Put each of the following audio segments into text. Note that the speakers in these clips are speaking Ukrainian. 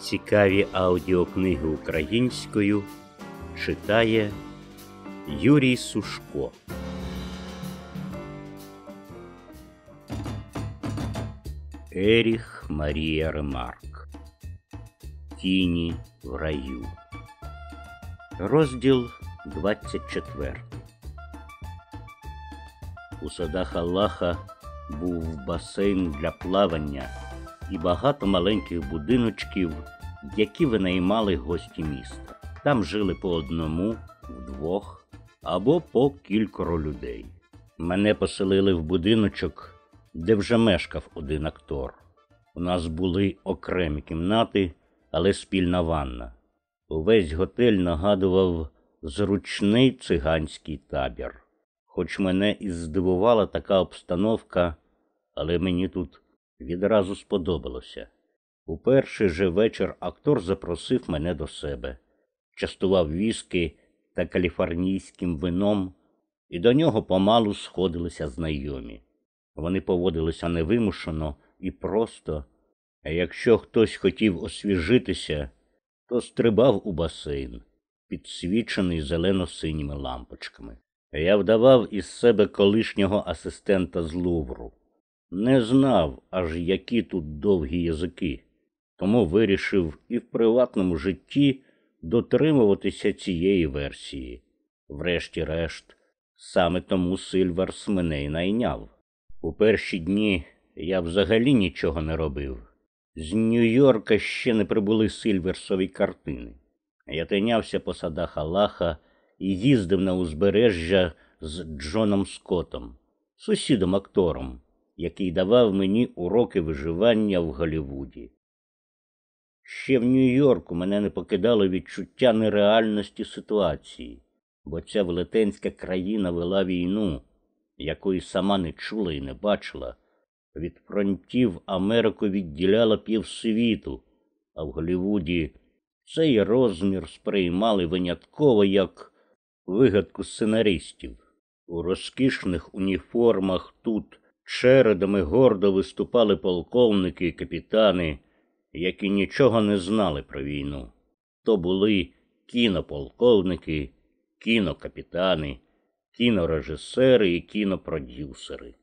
Цікаві аудіокниги українською читає Юрій Сушко. Еріх Марія Ремарк. Тіні в раю. Розділ 24. У садах Аллаха був басейн для плавання і багато маленьких будиночків, які винаймали гості міста. Там жили по одному, вдвох або по кількоро людей. Мене поселили в будиночок, де вже мешкав один актор. У нас були окремі кімнати, але спільна ванна. Увесь готель нагадував зручний циганський табір. Хоч мене і здивувала така обстановка, але мені тут відразу сподобалося. У перший же вечір актор запросив мене до себе, частував віски та каліфорнійським вином, і до нього помалу сходилися знайомі. Вони поводилися невимушено і просто, а якщо хтось хотів освіжитися, то стрибав у басейн, підсвічений зелено-синіми лампочками. Я вдавав із себе колишнього асистента з Лувру не знав, аж які тут довгі язики, тому вирішив і в приватному житті дотримуватися цієї версії. Врешті-решт, саме тому Сильверс мене й найняв. У перші дні я взагалі нічого не робив. З Нью-Йорка ще не прибули Сильверсові картини. Я тинявся по садах Аллаха і їздив на узбережжя з Джоном Скотом, сусідом актором, який давав мені уроки виживання в Голлівуді. Ще в Нью-Йорку мене не покидало відчуття нереальності ситуації, бо ця велетенська країна вела війну, якої сама не чула і не бачила. Від фронтів Америку відділяла півсвіту, а в Голлівуді цей розмір сприймали винятково як вигадку сценаристів. У розкішних уніформах тут Чередами гордо виступали полковники і капітани, які нічого не знали про війну. То були кінополковники, кінокапітани, кінорежисери і кінопродюсери.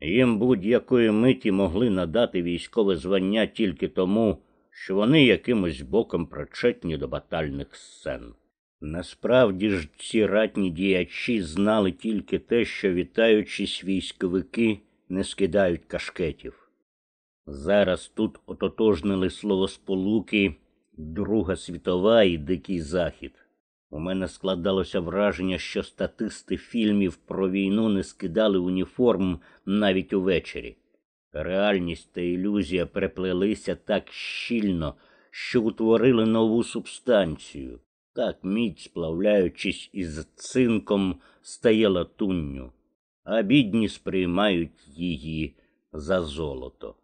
Їм будь-якої миті могли надати військове звання тільки тому, що вони якимось боком причетні до батальних сцен. Насправді ж ці ратні діячі знали тільки те, що вітаючись військовики не скидають кашкетів. Зараз тут ототожнили словосполуки Друга світова і Дикий Захід. У мене складалося враження, що статисти фільмів про війну не скидали уніформ навіть увечері. Реальність та ілюзія переплелися так щільно, що утворили нову субстанцію. Так мідь, сплавляючись із цинком, стає латунню а бідні сприймають її за золото.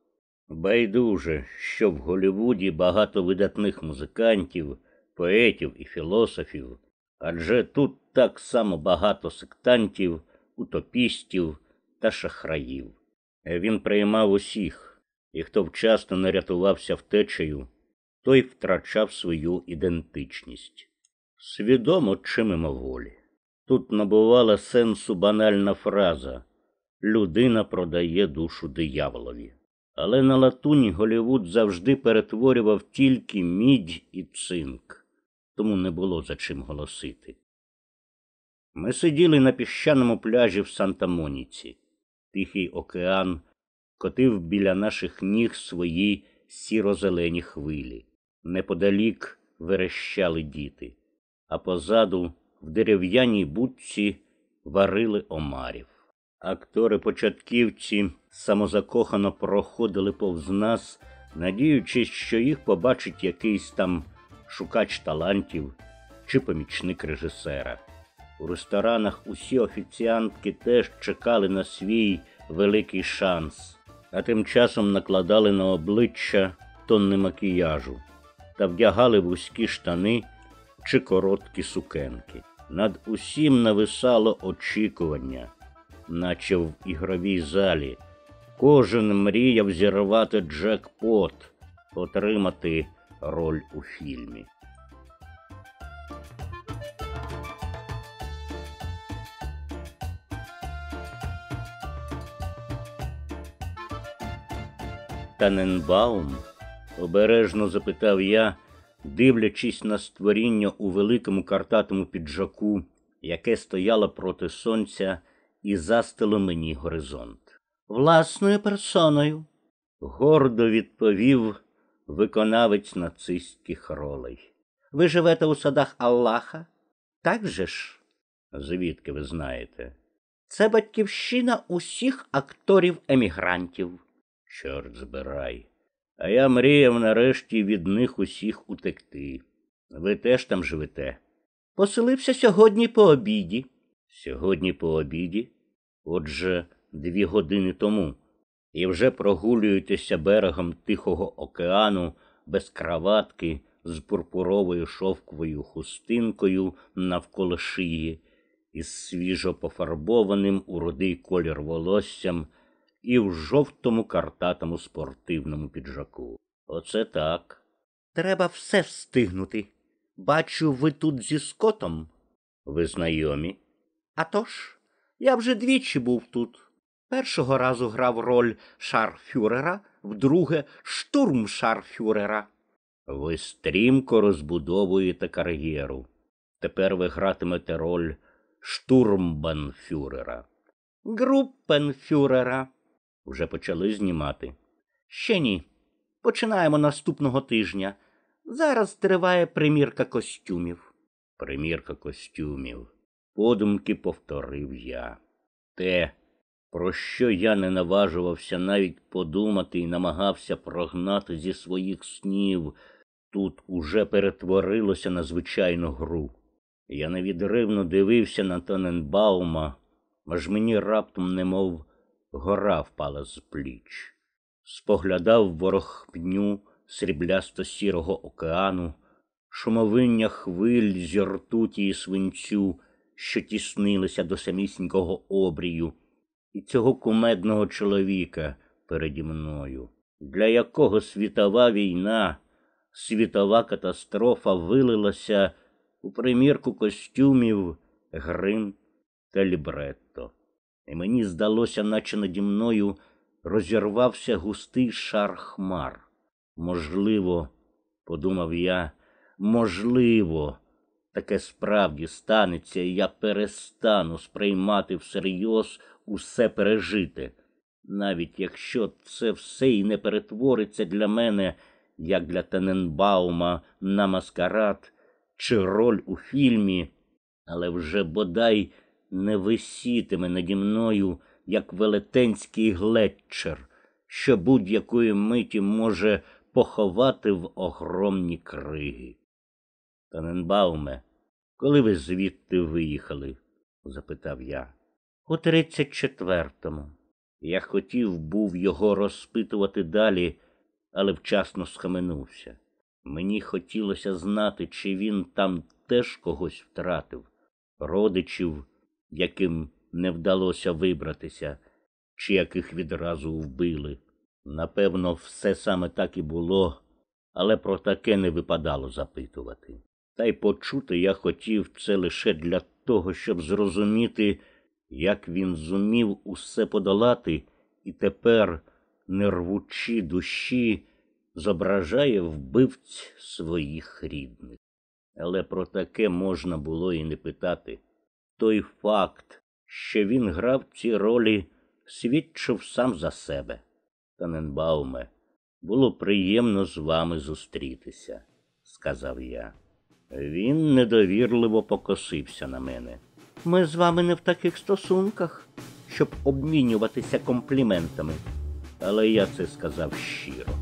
Байдуже, що в Голівуді багато видатних музикантів, поетів і філософів, адже тут так само багато сектантів, утопістів та шахраїв. Він приймав усіх, і хто вчасно не рятувався втечею, той втрачав свою ідентичність, свідомо чи мимоволі. Тут набувала сенсу банальна фраза людина продає душу дияволові. Але на латунь Голівуд завжди перетворював тільки мідь і цинк, тому не було за чим голосити. Ми сиділи на піщаному пляжі в Санта-Моніці. Тихий океан котив біля наших ніг свої сіро-зелені хвилі. Неподалік верещали діти, а позаду в дерев'яній будці варили омарів. Актори початківці самозакохано проходили повз нас, надіючись, що їх побачить якийсь там шукач талантів чи помічник режисера. У ресторанах усі офіціантки теж чекали на свій великий шанс, а тим часом накладали на обличчя тонни макіяжу та вдягали вузькі штани чи короткі сукенки над усім нависало очікування, наче в ігровій залі. Кожен мріяв зірвати джекпот, отримати роль у фільмі. Таненбаум? обережно запитав я, дивлячись на створіння у великому картатому піджаку, яке стояло проти сонця і застило мені горизонт. Власною персоною, гордо відповів виконавець нацистських ролей. Ви живете у садах Аллаха? Так же ж? Звідки ви знаєте? Це батьківщина усіх акторів емігрантів. Чорт збирай а я мріяв нарешті від них усіх утекти. Ви теж там живете. Поселився сьогодні по обіді. Сьогодні по обіді, отже, дві години тому, і вже прогулюєтеся берегом Тихого океану без краватки з пурпуровою шовковою хустинкою навколо шиї, із свіжо пофарбованим у рудий колір волоссям і в жовтому картатому спортивному піджаку. Оце так. Треба все встигнути. Бачу, ви тут зі скотом. Ви знайомі. «А тож, я вже двічі був тут. Першого разу грав роль шарфюрера, вдруге штурм шарфюрера. Ви стрімко розбудовуєте кар'єру. Тепер ви гратимете роль штурмбанфюрера. Группенфюрера. Уже почали знімати. Ще ні. Починаємо наступного тижня. Зараз триває примірка костюмів. Примірка костюмів. Подумки повторив я. Те, про що я не наважувався навіть подумати і намагався прогнати зі своїх снів, тут уже перетворилося на звичайну гру. Я невідривно дивився на Тоненбаума, аж мені раптом немов гора впала з пліч. Споглядав ворохпню сріблясто сірого океану, шумовиння хвиль зі ртуті і свинцю, що тіснилися до самісінького обрію, і цього кумедного чоловіка переді мною, для якого світова війна, світова катастрофа вилилася у примірку костюмів, грим та лібрет і мені здалося, наче наді мною розірвався густий шар хмар. Можливо, подумав я, можливо, таке справді станеться, і я перестану сприймати всерйоз усе пережити, навіть якщо це все і не перетвориться для мене, як для Тененбаума на маскарад чи роль у фільмі, але вже бодай не висітиме наді мною, як велетенський глетчер, що будь-якої миті може поховати в огромні криги. Таненбауме, коли ви звідти виїхали? запитав я. У тридцять четвертому. Я хотів був його розпитувати далі, але вчасно схаменувся. Мені хотілося знати, чи він там теж когось втратив, родичів яким не вдалося вибратися, чи яких відразу вбили. Напевно, все саме так і було, але про таке не випадало запитувати. Та й почути я хотів це лише для того, щоб зрозуміти, як він зумів усе подолати і тепер, не рвучи душі, зображає вбивць своїх рідних. Але про таке можна було і не питати той факт, що він грав ці ролі, свідчив сам за себе. Таненбауме, було приємно з вами зустрітися, сказав я. Він недовірливо покосився на мене. Ми з вами не в таких стосунках, щоб обмінюватися компліментами. Але я це сказав щиро.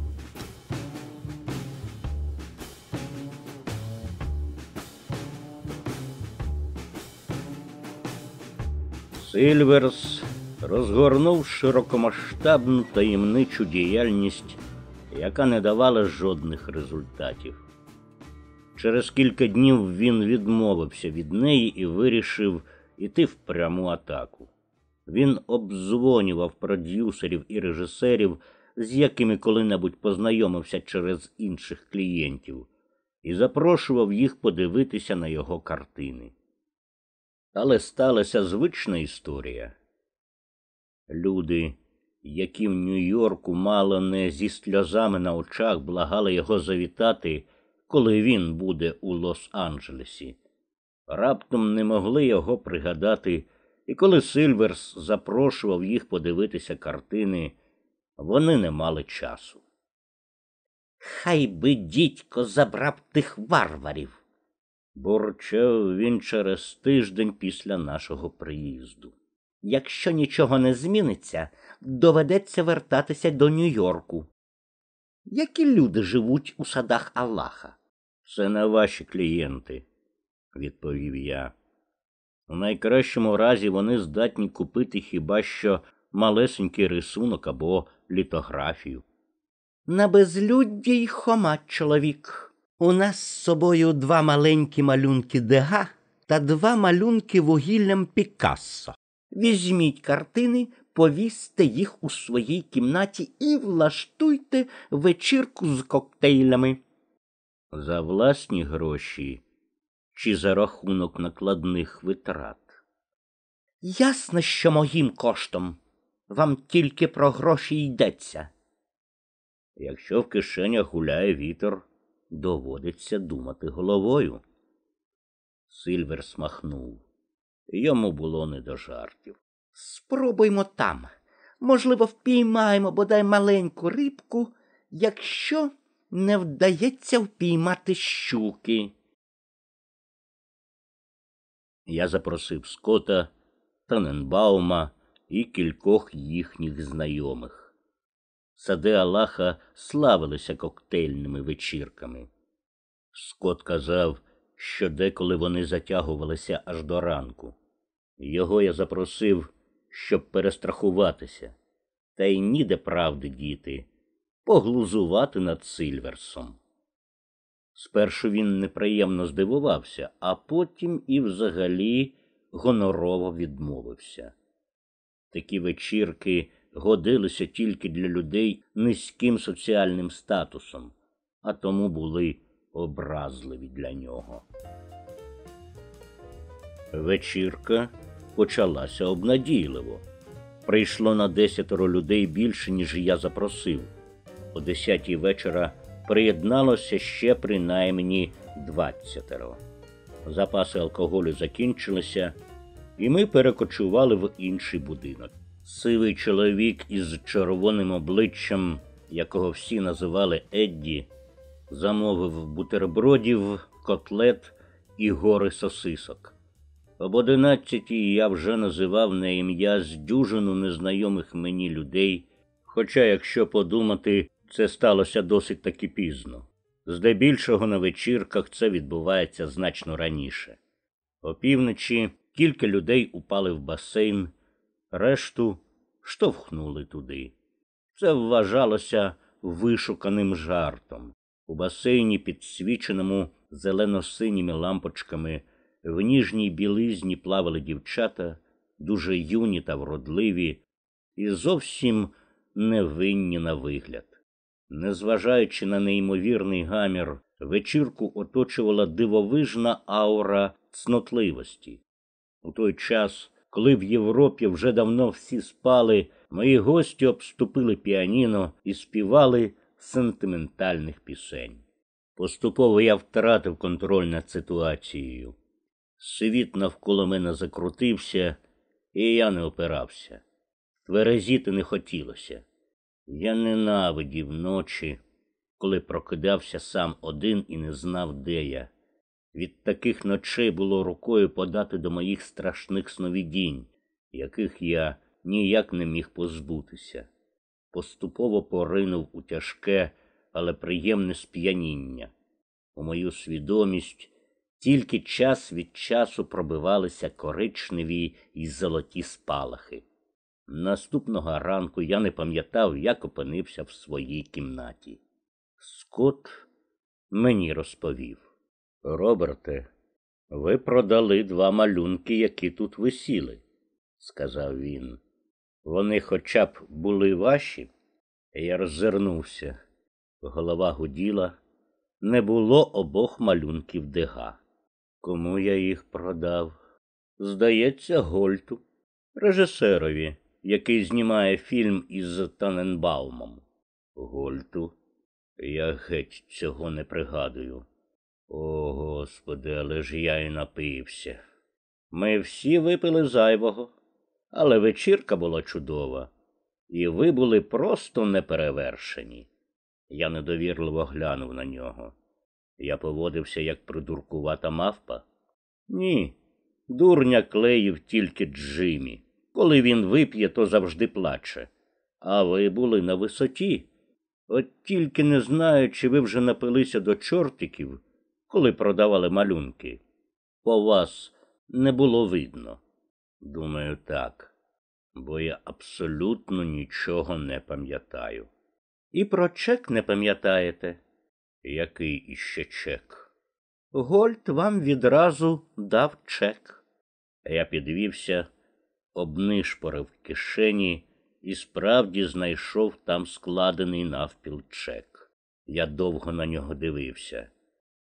Сильверс розгорнув широкомасштабну таємничу діяльність, яка не давала жодних результатів. Через кілька днів він відмовився від неї і вирішив іти в пряму атаку. Він обдзвонював продюсерів і режисерів, з якими коли-небудь познайомився через інших клієнтів, і запрошував їх подивитися на його картини. Але сталася звична історія. Люди, які в Нью-Йорку мало не зі сльозами на очах благали його завітати, коли він буде у Лос-Анджелесі, раптом не могли його пригадати, і коли Сильверс запрошував їх подивитися картини, вони не мали часу. Хай би дідько забрав тих варварів бурчав він через тиждень після нашого приїзду. Якщо нічого не зміниться, доведеться вертатися до Нью-Йорку. Які люди живуть у садах Аллаха? Це не ваші клієнти, відповів я. У найкращому разі вони здатні купити хіба що малесенький рисунок або літографію. На безлюдді й хома чоловік. У нас з собою два маленькі малюнки дега та два малюнки вугіллям Пікассо. Візьміть картини, повісьте їх у своїй кімнаті і влаштуйте вечірку з коктейлями. За власні гроші чи за рахунок накладних витрат. Ясно, що моїм коштом. Вам тільки про гроші йдеться. Якщо в кишенях гуляє вітер доводиться думати головою. Сильвер смахнув. Йому було не до жартів. Спробуймо там. Можливо, впіймаємо бодай маленьку рибку, якщо не вдається впіймати щуки. Я запросив Скота, Таненбаума і кількох їхніх знайомих. Сади Аллаха славилися коктейльними вечірками. Скот казав, що деколи вони затягувалися аж до ранку. Його я запросив, щоб перестрахуватися, та й ніде правди діти, поглузувати над Сильверсом. Спершу він неприємно здивувався, а потім і взагалі гонорово відмовився. Такі вечірки годилися тільки для людей низьким соціальним статусом, а тому були образливі для нього. Вечірка почалася обнадійливо. Прийшло на десятеро людей більше, ніж я запросив. О десятій вечора приєдналося ще принаймні двадцятеро. Запаси алкоголю закінчилися, і ми перекочували в інший будинок. Сивий чоловік із червоним обличчям, якого всі називали Едді, замовив бутербродів, котлет і гори сосисок. Об одинадцятій я вже називав на ім'я з дюжину незнайомих мені людей. Хоча, якщо подумати, це сталося досить таки пізно. Здебільшого на вечірках це відбувається значно раніше. Опівночі кілька людей упали в басейн решту штовхнули туди. Це вважалося вишуканим жартом. У басейні, підсвіченому зелено-синіми лампочками, в ніжній білизні плавали дівчата, дуже юні та вродливі, і зовсім невинні на вигляд. Незважаючи на неймовірний гамір, вечірку оточувала дивовижна аура цнотливості. У той час, коли в Європі вже давно всі спали, мої гості обступили піаніно і співали сентиментальних пісень. Поступово я втратив контроль над ситуацією. Світ навколо мене закрутився, і я не опирався. Тверезіти не хотілося. Я ненавидів ночі, коли прокидався сам один і не знав, де я. Від таких ночей було рукою подати до моїх страшних сновидінь, яких я ніяк не міг позбутися. Поступово поринув у тяжке, але приємне сп'яніння. У мою свідомість тільки час від часу пробивалися коричневі і золоті спалахи. Наступного ранку я не пам'ятав, як опинився в своїй кімнаті. Скот мені розповів. Роберте, ви продали два малюнки, які тут висіли, сказав він. Вони хоча б були ваші. Я роззирнувся. Голова гуділа. Не було обох малюнків дега. Кому я їх продав? Здається, Гольту, режисерові, який знімає фільм із Таненбаумом. Гольту, я геть цього не пригадую. О, Господи, але ж я й напився. Ми всі випили зайвого, але вечірка була чудова, і ви були просто неперевершені. Я недовірливо глянув на нього. Я поводився як придуркувата мавпа. Ні, дурня клеїв тільки Джимі. Коли він вип'є, то завжди плаче. А ви були на висоті. От тільки не знаю, чи ви вже напилися до чортиків коли продавали малюнки. По вас не було видно. Думаю, так, бо я абсолютно нічого не пам'ятаю. І про чек не пам'ятаєте? Який іще чек? Гольд вам відразу дав чек. Я підвівся, обнишпорив кишені і справді знайшов там складений навпіл чек. Я довго на нього дивився.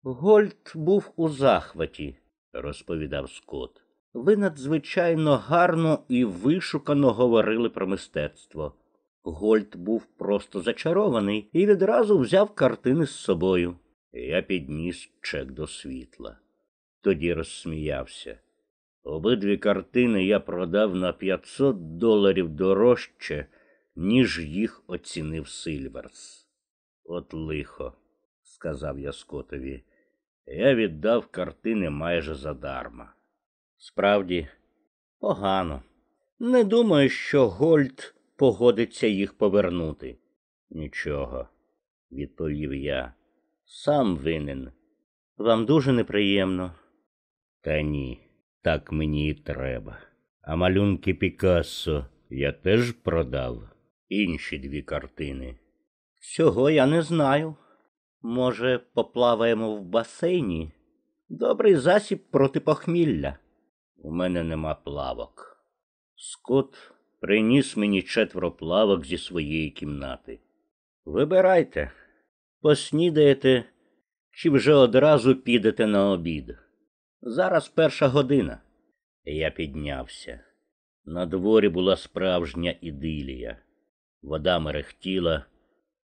Гольд був у захваті, розповідав Скот. Ви надзвичайно гарно і вишукано говорили про мистецтво. Гольд був просто зачарований і відразу взяв картини з собою. Я підніс чек до світла. Тоді розсміявся. Обидві картини я продав на 500 доларів дорожче, ніж їх оцінив Сильверс. От лихо, сказав я Скотові я віддав картини майже задарма. Справді, погано. Не думаю, що Гольд погодиться їх повернути. Нічого, відповів я. Сам винен. Вам дуже неприємно. Та ні, так мені і треба. А малюнки Пікассо я теж продав інші дві картини. Цього я не знаю. Може, поплаваємо в басейні? Добрий засіб проти похмілля. У мене нема плавок. Скот приніс мені четверо плавок зі своєї кімнати. Вибирайте, поснідаєте чи вже одразу підете на обід. Зараз перша година. Я піднявся. На дворі була справжня ідилія. Вода мерехтіла,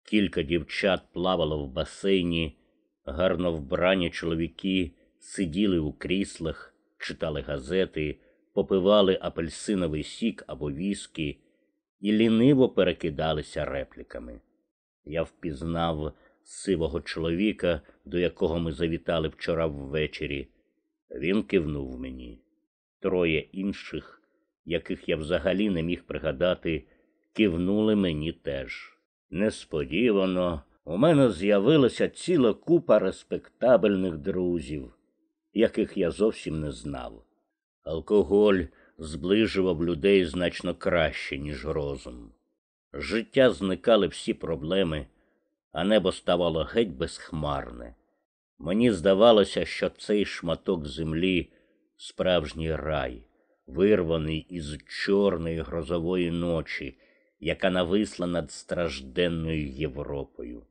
Кілька дівчат плавало в басейні, гарно вбрані чоловіки сиділи у кріслах, читали газети, попивали апельсиновий сік або віскі і ліниво перекидалися репліками. Я впізнав сивого чоловіка, до якого ми завітали вчора ввечері. Він кивнув мені. Троє інших, яких я взагалі не міг пригадати, кивнули мені теж. Несподівано у мене з'явилася ціла купа респектабельних друзів, яких я зовсім не знав. Алкоголь зближував людей значно краще, ніж розум. З життя зникали всі проблеми, а небо ставало геть безхмарне. Мені здавалося, що цей шматок землі справжній рай, вирваний із чорної грозової ночі яка нависла над стражденною Європою.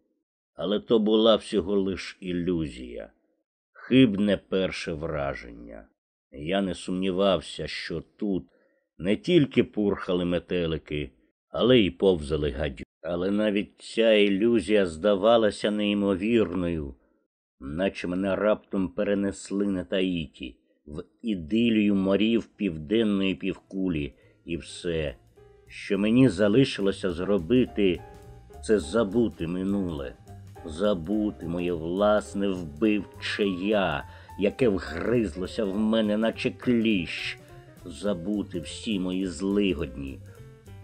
Але то була всього лиш ілюзія, хибне перше враження. Я не сумнівався, що тут не тільки пурхали метелики, але й повзали гадю. Але навіть ця ілюзія здавалася неймовірною, наче мене раптом перенесли на Таїті, в ідилію морів південної півкулі, і все що мені залишилося зробити, це забути минуле, забути моє власне вбивче я, яке вгризлося в мене, наче кліщ, забути всі мої злигодні,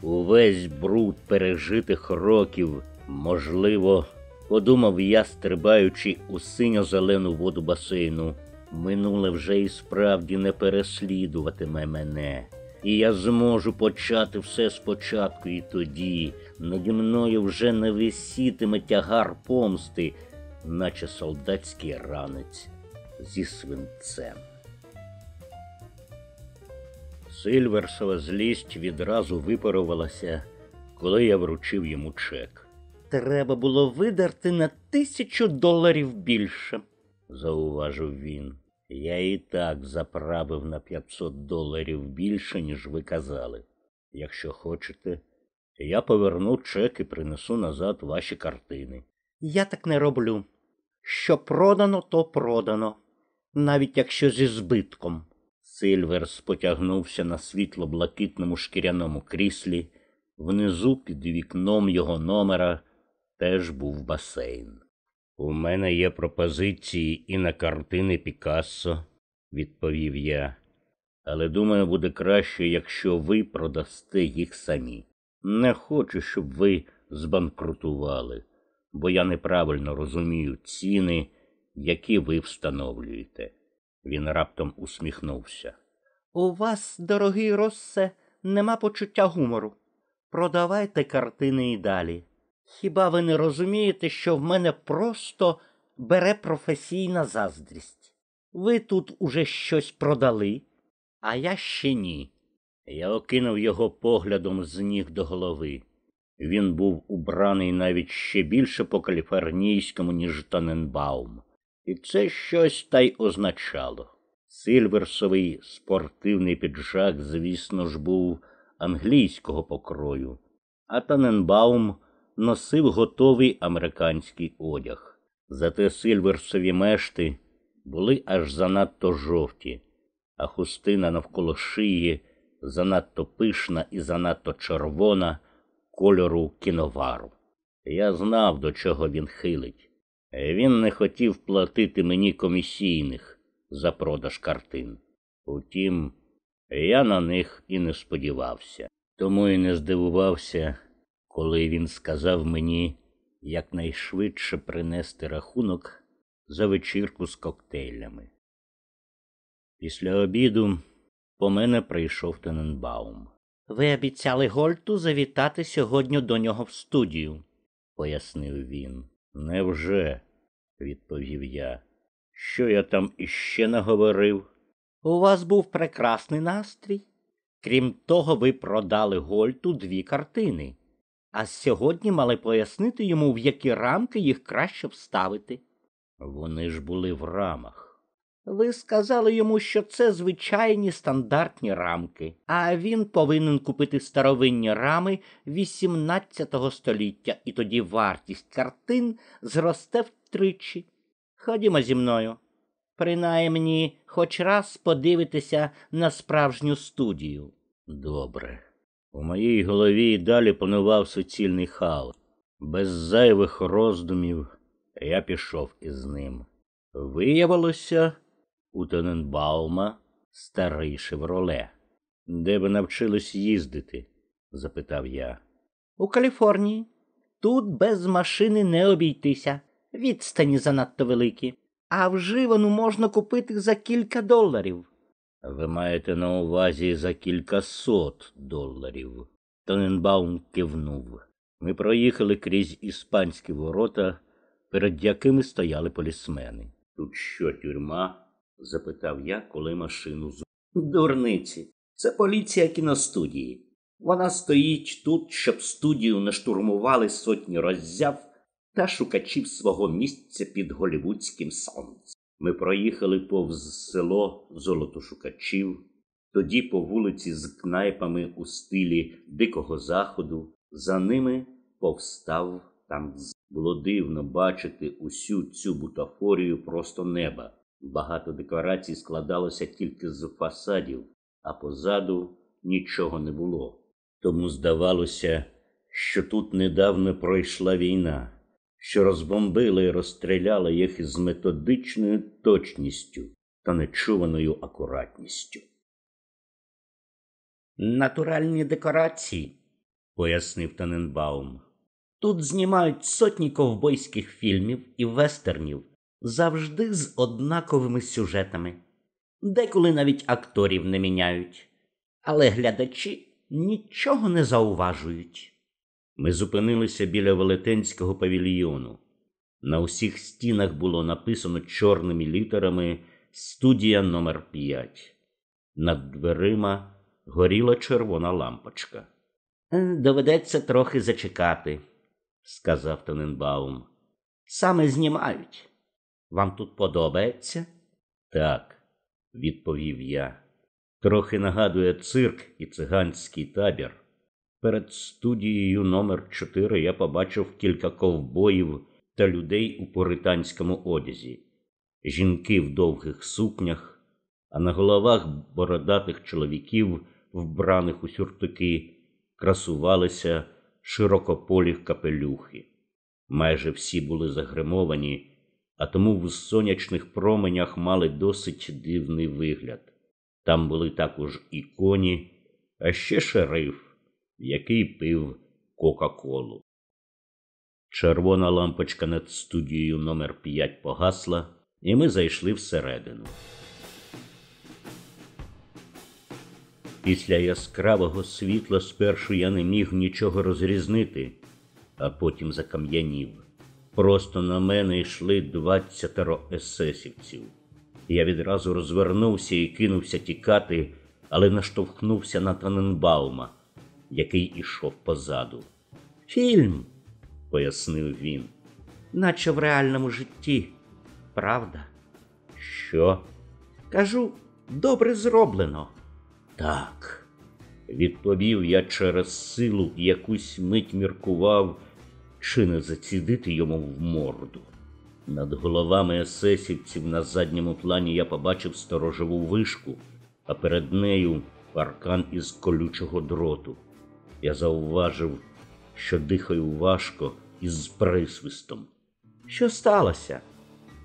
увесь бруд пережитих років, можливо, подумав я, стрибаючи у синьо-зелену воду басейну. Минуле вже і справді не переслідуватиме мене і я зможу почати все спочатку і тоді. Наді мною вже не висітиме тягар помсти, наче солдатський ранець зі свинцем. Сильверсова злість відразу випарувалася, коли я вручив йому чек. Треба було видерти на тисячу доларів більше, зауважив він. Я і так заправив на 500 доларів більше, ніж ви казали. Якщо хочете, я поверну чек і принесу назад ваші картини. Я так не роблю. Що продано, то продано, навіть якщо зі збитком. Сильвер спотягнувся на світло блакитному шкіряному кріслі. Внизу під вікном його номера теж був басейн. У мене є пропозиції і на картини Пікассо, відповів я, але думаю, буде краще, якщо ви продасте їх самі. Не хочу, щоб ви збанкрутували, бо я неправильно розумію ціни, які ви встановлюєте. Він раптом усміхнувся. У вас, дорогий Россе, нема почуття гумору. Продавайте картини і далі. Хіба ви не розумієте, що в мене просто бере професійна заздрість? Ви тут уже щось продали, а я ще ні. Я окинув його поглядом з ніг до голови. Він був убраний навіть ще більше по каліфорнійському, ніж Таненбаум. І це щось та й означало. Сильверсовий спортивний піджак, звісно ж, був англійського покрою, а Таненбаум – носив готовий американський одяг. Зате сильверсові мешти були аж занадто жовті, а хустина навколо шиї занадто пишна і занадто червона кольору кіновару. Я знав, до чого він хилить. Він не хотів платити мені комісійних за продаж картин. Утім, я на них і не сподівався, тому і не здивувався, коли він сказав мені якнайшвидше принести рахунок за вечірку з коктейлями. Після обіду по мене прийшов Тененбаум. Ви обіцяли Гольту завітати сьогодні до нього в студію, пояснив він. Невже? відповів я. Що я там іще наговорив? У вас був прекрасний настрій. Крім того, ви продали Гольту дві картини а сьогодні мали пояснити йому, в які рамки їх краще вставити. Вони ж були в рамах. Ви сказали йому, що це звичайні стандартні рамки, а він повинен купити старовинні рами 18 століття, і тоді вартість картин зросте втричі. Ходімо зі мною. Принаймні, хоч раз подивитися на справжню студію. Добре. У моїй голові і далі панував суцільний хаос. Без зайвих роздумів я пішов із ним. Виявилося, у Тоненбаума старий шевроле. Де ви навчились їздити? запитав я. У Каліфорнії. Тут без машини не обійтися. Відстані занадто великі, а вживану можна купити за кілька доларів. Ви маєте на увазі за кілька сот доларів. Тоненбаум кивнув. Ми проїхали крізь іспанські ворота, перед якими стояли полісмени. Тут що тюрма? запитав я, коли машину з. Дурниці. Це поліція кіностудії. Вона стоїть тут, щоб студію не штурмували сотні роззяв та шукачів свого місця під голівудським сонцем. Ми проїхали повз село золотошукачів, тоді по вулиці з кнайпами у стилі Дикого Заходу, за ними повстав там Було дивно бачити усю цю бутафорію просто неба. Багато декорацій складалося тільки з фасадів, а позаду нічого не було. Тому здавалося, що тут недавно пройшла війна що розбомбили і розстріляли їх із методичною точністю та нечуваною акуратністю. Натуральні декорації, пояснив Таненбаум. Тут знімають сотні ковбойських фільмів і вестернів завжди з однаковими сюжетами. Деколи навіть акторів не міняють, але глядачі нічого не зауважують. Ми зупинилися біля велетенського павільйону. На усіх стінах було написано чорними літерами Студія номер 5 Над дверима горіла червона лампочка. Е, доведеться трохи зачекати, сказав Тоненбаум. Саме знімають. Вам тут подобається? Так, відповів я. Трохи нагадує цирк і циганський табір. Перед студією номер 4 я побачив кілька ковбоїв та людей у поританському одязі, жінки в довгих сукнях, а на головах бородатих чоловіків, вбраних у сюртики, красувалися широкополі капелюхи. Майже всі були загримовані, а тому в сонячних променях мали досить дивний вигляд. Там були також і коні, а ще шериф який пив Кока-Колу. Червона лампочка над студією номер 5 погасла, і ми зайшли всередину. Після яскравого світла спершу я не міг нічого розрізнити, а потім закам'янів. Просто на мене йшли двадцятеро есесівців. Я відразу розвернувся і кинувся тікати, але наштовхнувся на Таненбаума який ішов позаду. Фільм, пояснив він, наче в реальному житті, правда? Що? Кажу, добре зроблено. Так, відповів я через силу і якусь мить міркував, чи не зацідити йому в морду. Над головами есесівців на задньому плані я побачив сторожову вишку, а перед нею паркан із колючого дроту я зауважив, що дихаю важко і з присвистом. Що сталося?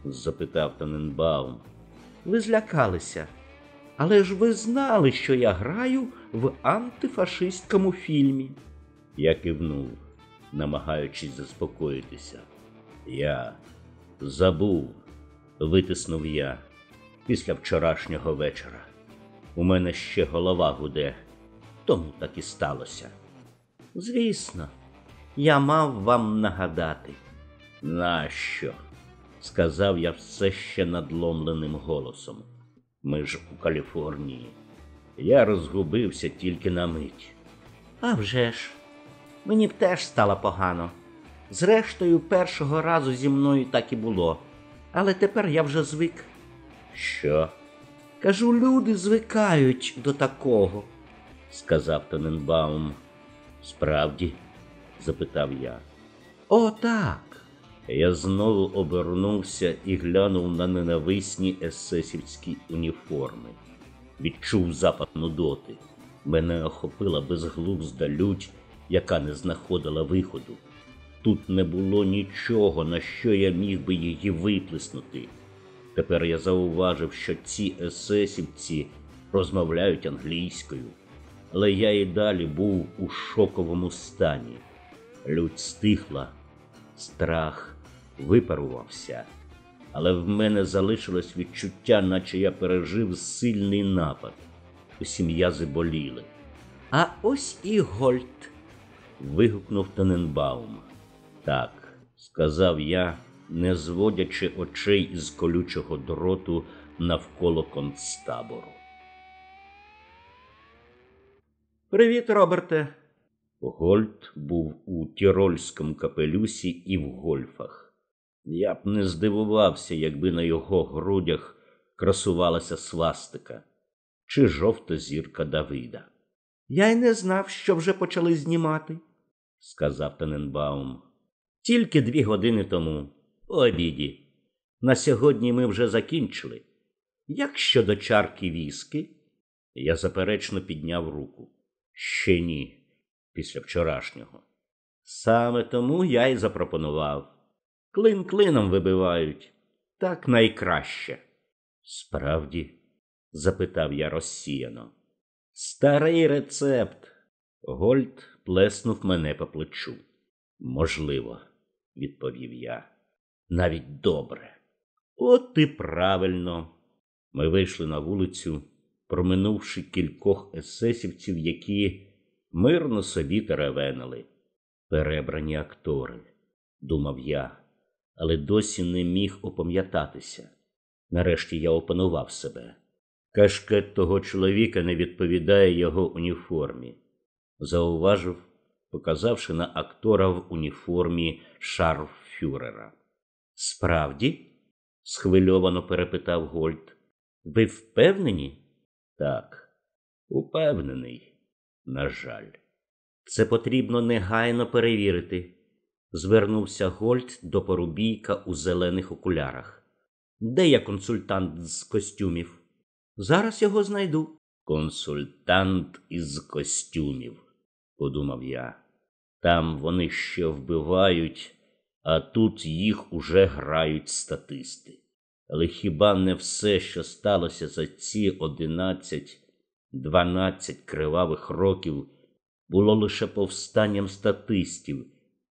запитав Таненбаум. Ви злякалися. Але ж ви знали, що я граю в антифашистському фільмі. Я кивнув, намагаючись заспокоїтися. Я забув, витиснув я після вчорашнього вечора. У мене ще голова гуде, тому так і сталося. Звісно, я мав вам нагадати. Нащо? сказав я все ще надломленим голосом. Ми ж у Каліфорнії. Я розгубився тільки на мить. «А вже ж! мені б теж стало погано. Зрештою, першого разу зі мною так і було, але тепер я вже звик. Що? Кажу, люди звикають до такого, сказав Тоненбаум. Справді? запитав я. «О, так!» Я знову обернувся і глянув на ненависні есесівські уніформи, відчув запах нудоти. Мене охопила безглузда лють, яка не знаходила виходу. Тут не було нічого, на що я міг би її виплеснути. Тепер я зауважив, що ці есесівці розмовляють англійською але я і далі був у шоковому стані. Людь стихла, страх випарувався, але в мене залишилось відчуття, наче я пережив сильний напад. Усі м'язи боліли. А ось і Гольд. вигукнув Таненбаум. Так, сказав я, не зводячи очей із колючого дроту навколо концтабору. Привіт, Роберте. Гольд був у тірольському капелюсі і в гольфах. Я б не здивувався, якби на його грудях красувалася свастика чи жовта зірка Давида. Я й не знав, що вже почали знімати, сказав Таненбаум. Тільки дві години тому, по обіді. На сьогодні ми вже закінчили. Як щодо чарки віски, я заперечно підняв руку. Ще ні, після вчорашнього. Саме тому я й запропонував. Клин клином вибивають так найкраще. Справді? запитав я розсіяно. Старий рецепт. Гольд плеснув мене по плечу. Можливо, відповів я. Навіть добре. От і правильно. Ми вийшли на вулицю проминувши кількох есесівців, які мирно собі теревенили. Перебрані актори, думав я, але досі не міг опам'ятатися. Нарешті я опанував себе. Кашкет того чоловіка не відповідає його уніформі, зауважив, показавши на актора в уніформі шарф фюрера. Справді? схвильовано перепитав Гольд. Ви впевнені? Так, упевнений, на жаль. Це потрібно негайно перевірити. Звернувся Гольд до порубійка у зелених окулярах. Де я консультант з костюмів? Зараз його знайду. Консультант із костюмів, подумав я. Там вони ще вбивають, а тут їх уже грають статисти. Але хіба не все, що сталося за ці одинадцять, дванадцять кривавих років, було лише повстанням статистів,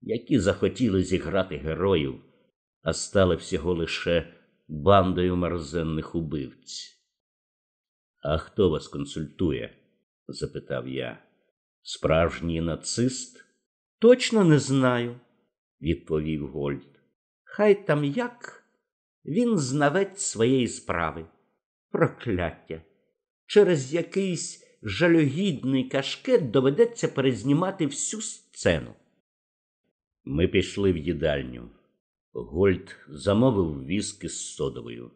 які захотіли зіграти героїв, а стали всього лише бандою мерзенних убивць? А хто вас консультує? запитав я. Справжній нацист? Точно не знаю, відповів Гольд. Хай там як. Він знавець своєї справи. Прокляття. Через якийсь жалюгідний кашкет доведеться перезнімати всю сцену. Ми пішли в їдальню. Гольд замовив віски з содовою.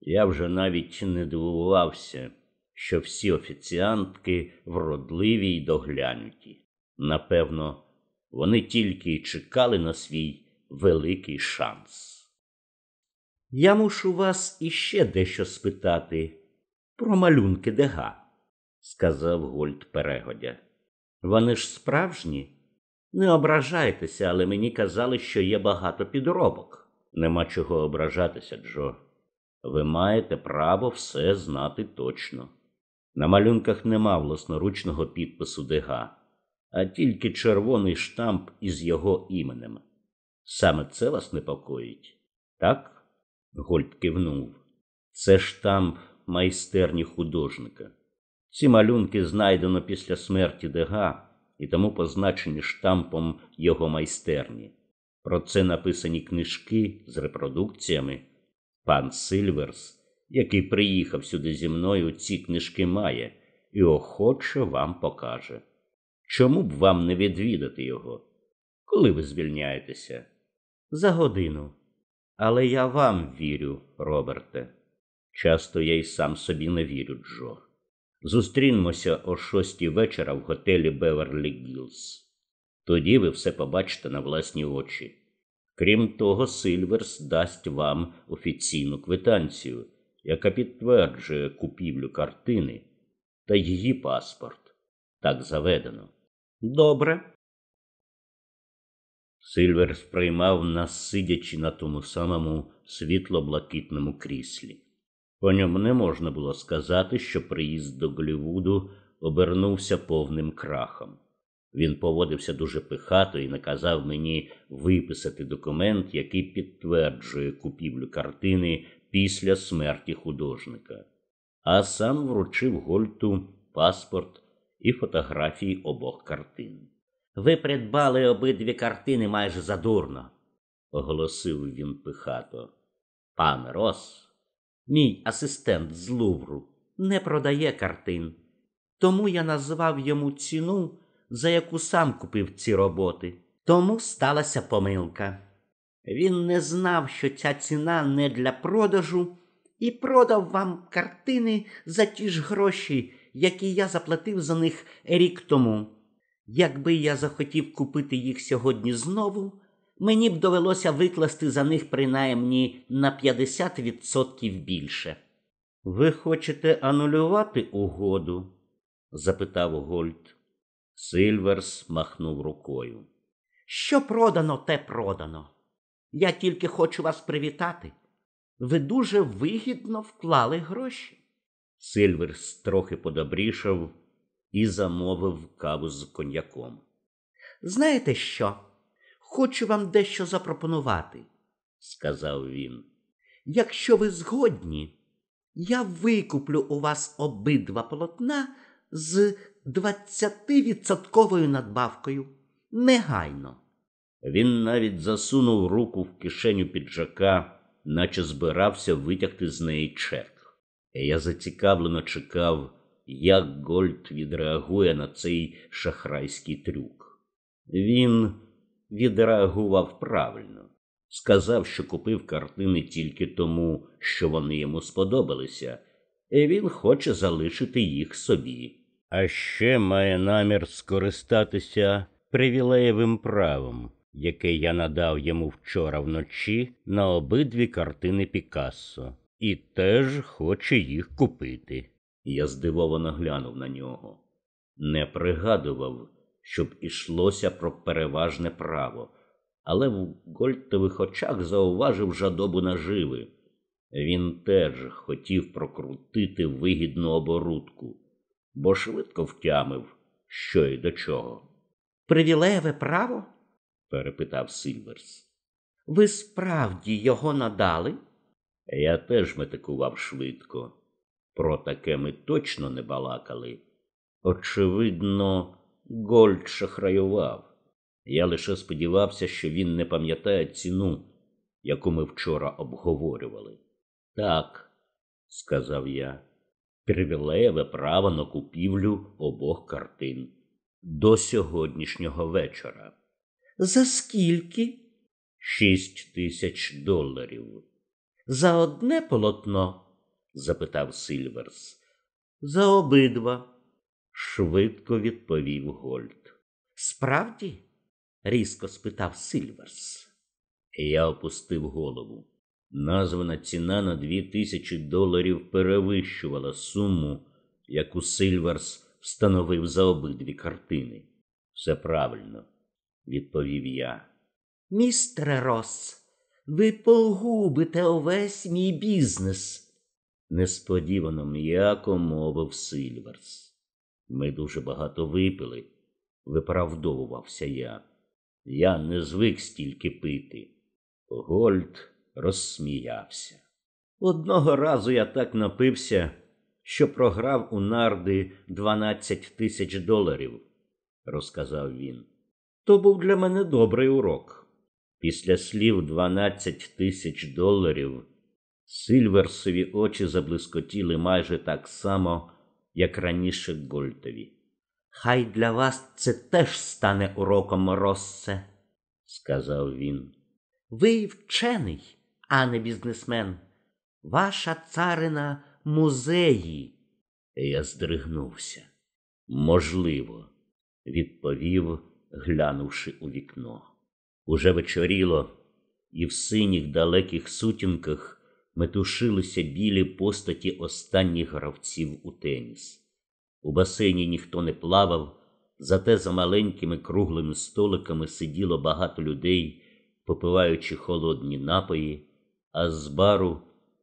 Я вже навіть не дивувався, що всі офіціантки вродливі й доглянуті. Напевно, вони тільки й чекали на свій великий шанс. Я мушу вас іще дещо спитати про малюнки дега, сказав Гольд перегодя. Вони ж справжні? Не ображайтеся, але мені казали, що є багато підробок. Нема чого ображатися, Джо. Ви маєте право все знати точно. На малюнках нема власноручного підпису дега, а тільки червоний штамп із його іменем. Саме це вас непокоїть, так? Гольд кивнув. Це штамп майстерні художника. Ці малюнки знайдено після смерті Дега і тому позначені штампом його майстерні. Про це написані книжки з репродукціями. Пан Сильверс, який приїхав сюди зі мною, ці книжки має і охоче вам покаже. Чому б вам не відвідати його? Коли ви звільняєтеся? За годину. Але я вам вірю, Роберте. Часто я й сам собі не вірю, Джо. Зустрінемося о шостій вечора в готелі Беверлі Гілз. Тоді ви все побачите на власні очі. Крім того, Сильверс дасть вам офіційну квитанцію, яка підтверджує купівлю картини та її паспорт. Так заведено. Добре, Сильвер сприймав нас, сидячи на тому самому світло-блакитному кріслі. По ньому не можна було сказати, що приїзд до Голлівуду обернувся повним крахом. Він поводився дуже пихато і наказав мені виписати документ, який підтверджує купівлю картини після смерті художника, а сам вручив Гольту паспорт і фотографії обох картин. Ви придбали обидві картини майже задурно, оголосив він пихато. Пан Рос, мій асистент з Лувру, не продає картин, тому я назвав йому ціну, за яку сам купив ці роботи. Тому сталася помилка. Він не знав, що ця ціна не для продажу, і продав вам картини за ті ж гроші, які я заплатив за них рік тому. Якби я захотів купити їх сьогодні знову, мені б довелося викласти за них принаймні на 50% більше. Ви хочете анулювати угоду? запитав Гольд. Сильверс махнув рукою. Що продано, те продано. Я тільки хочу вас привітати. Ви дуже вигідно вклали гроші. Сильверс трохи подобрішав і замовив каву з коньяком. Знаєте що? Хочу вам дещо запропонувати, сказав він. Якщо ви згодні, я викуплю у вас обидва полотна з 20-відсотковою надбавкою. Негайно. Він навіть засунув руку в кишеню піджака, наче збирався витягти з неї чек. Я зацікавлено чекав як Гольд відреагує на цей шахрайський трюк. Він відреагував правильно, сказав, що купив картини тільки тому, що вони йому сподобалися, і він хоче залишити їх собі. А ще має намір скористатися привілеєвим правом, яке я надав йому вчора вночі на обидві картини Пікассо, і теж хоче їх купити. Я здивовано глянув на нього. Не пригадував, щоб ішлося про переважне право, але в Гольтових очах зауважив жадобу наживи. Він теж хотів прокрутити вигідну оборудку, бо швидко втямив, що й до чого. Привілеєве право? перепитав Сильверс. Ви справді його надали? Я теж метикував швидко. Про таке ми точно не балакали. Очевидно, Гольд шахраював. Я лише сподівався, що він не пам'ятає ціну, яку ми вчора обговорювали. Так, сказав я, привілеєве право на купівлю обох картин до сьогоднішнього вечора. За скільки? Шість тисяч доларів. За одне полотно запитав Сильверс. За обидва, швидко відповів Гольд. Справді? різко спитав Сильверс. Я опустив голову. Названа ціна на дві тисячі доларів перевищувала суму, яку Сильверс встановив за обидві картини. Все правильно, відповів я. Містере Рос, ви погубите увесь мій бізнес несподівано м'яко мовив Сильверс. Ми дуже багато випили, виправдовувався я. Я не звик стільки пити. Гольд розсміявся. Одного разу я так напився, що програв у нарди 12 тисяч доларів, розказав він. То був для мене добрий урок. Після слів 12 тисяч доларів Сильверсові очі заблискотіли майже так само, як раніше Гольтові. Хай для вас це теж стане уроком Россе, сказав він. Ви вчений, а не бізнесмен. Ваша царина музеї. Я здригнувся. Можливо, відповів, глянувши у вікно. Уже вечоріло, і в синіх далеких сутінках метушилися білі постаті останніх гравців у теніс. У басейні ніхто не плавав, зате за маленькими круглими столиками сиділо багато людей, попиваючи холодні напої, а з бару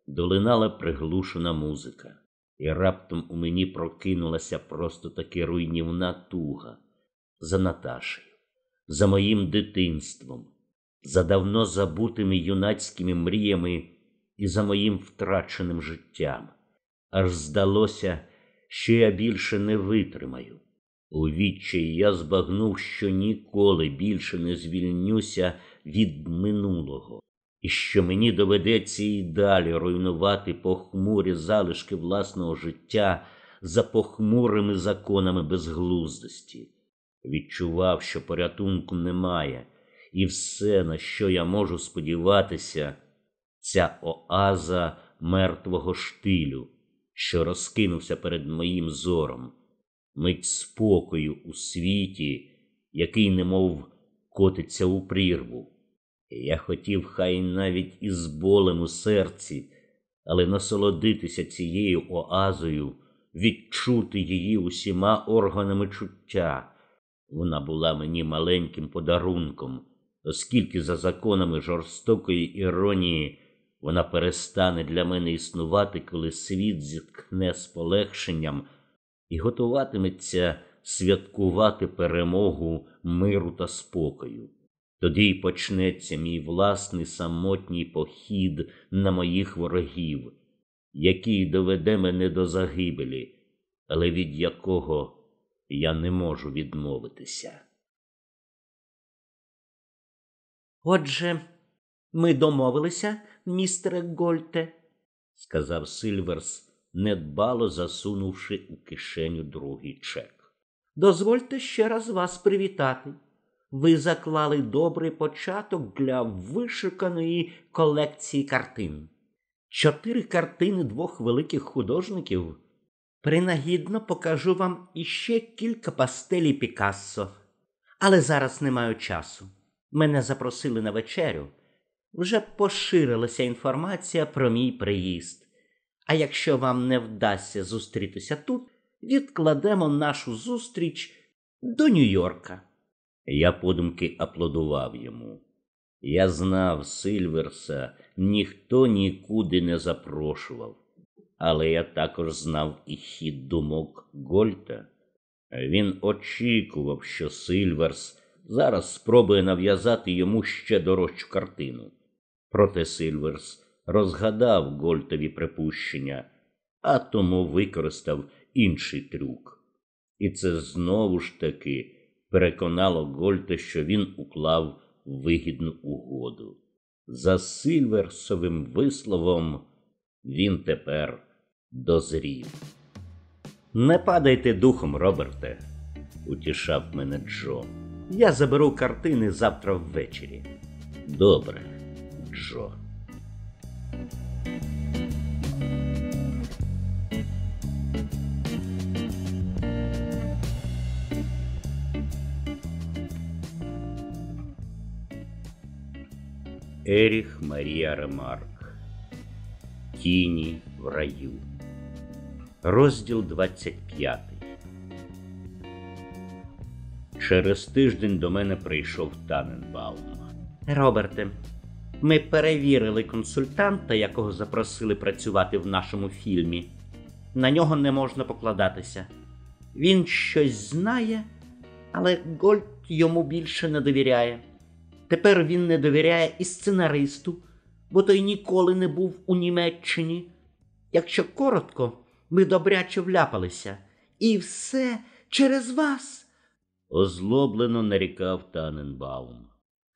долинала приглушена музика. І раптом у мені прокинулася просто таки руйнівна туга за Наташею, за моїм дитинством, за давно забутими юнацькими мріями і за моїм втраченим життям. Аж здалося, що я більше не витримаю. У відчаї я збагнув, що ніколи більше не звільнюся від минулого, і що мені доведеться і далі руйнувати похмурі залишки власного життя за похмурими законами безглуздості. Відчував, що порятунку немає, і все, на що я можу сподіватися ця оаза мертвого штилю, що розкинувся перед моїм зором, мить спокою у світі, який немов котиться у прірву. Я хотів хай навіть із болем у серці, але насолодитися цією оазою, відчути її усіма органами чуття. Вона була мені маленьким подарунком, оскільки за законами жорстокої іронії вона перестане для мене існувати, коли світ зіткне з полегшенням і готуватиметься святкувати перемогу миру та спокою. Тоді й почнеться мій власний самотній похід на моїх ворогів, який доведе мене до загибелі, але від якого я не можу відмовитися. Отже, ми домовилися містере Гольте, сказав Сильверс, недбало засунувши у кишеню другий чек. Дозвольте ще раз вас привітати. Ви заклали добрий початок для вишуканої колекції картин. Чотири картини двох великих художників. Принагідно покажу вам іще кілька пастелі Пікассо, але зараз не маю часу. Мене запросили на вечерю вже поширилася інформація про мій приїзд. А якщо вам не вдасться зустрітися тут, відкладемо нашу зустріч до Нью-Йорка. Я подумки аплодував йому. Я знав Сильверса, ніхто нікуди не запрошував, але я також знав і хід думок Гольта. Він очікував, що Сильверс зараз спробує нав'язати йому ще дорожчу картину. Проте Сильверс розгадав гольтові припущення, а тому використав інший трюк. І це знову ж таки переконало Гольта, що він уклав вигідну угоду. За Сильверсовим висловом він тепер дозрів. Не падайте духом, Роберте, утішав мене Джо. Я заберу картини завтра ввечері. Добре. Джо. Эрих Мария Ремарк Тіні в раю. Розділ 25. Через тиждень до мене прийшов Таненбаум. Роберте, ми перевірили консультанта, якого запросили працювати в нашому фільмі. На нього не можна покладатися. Він щось знає, але Гольд йому більше не довіряє. Тепер він не довіряє і сценаристу, бо той ніколи не був у Німеччині. Якщо коротко, ми добряче вляпалися. І все через вас. озлоблено нарікав Таненбаум.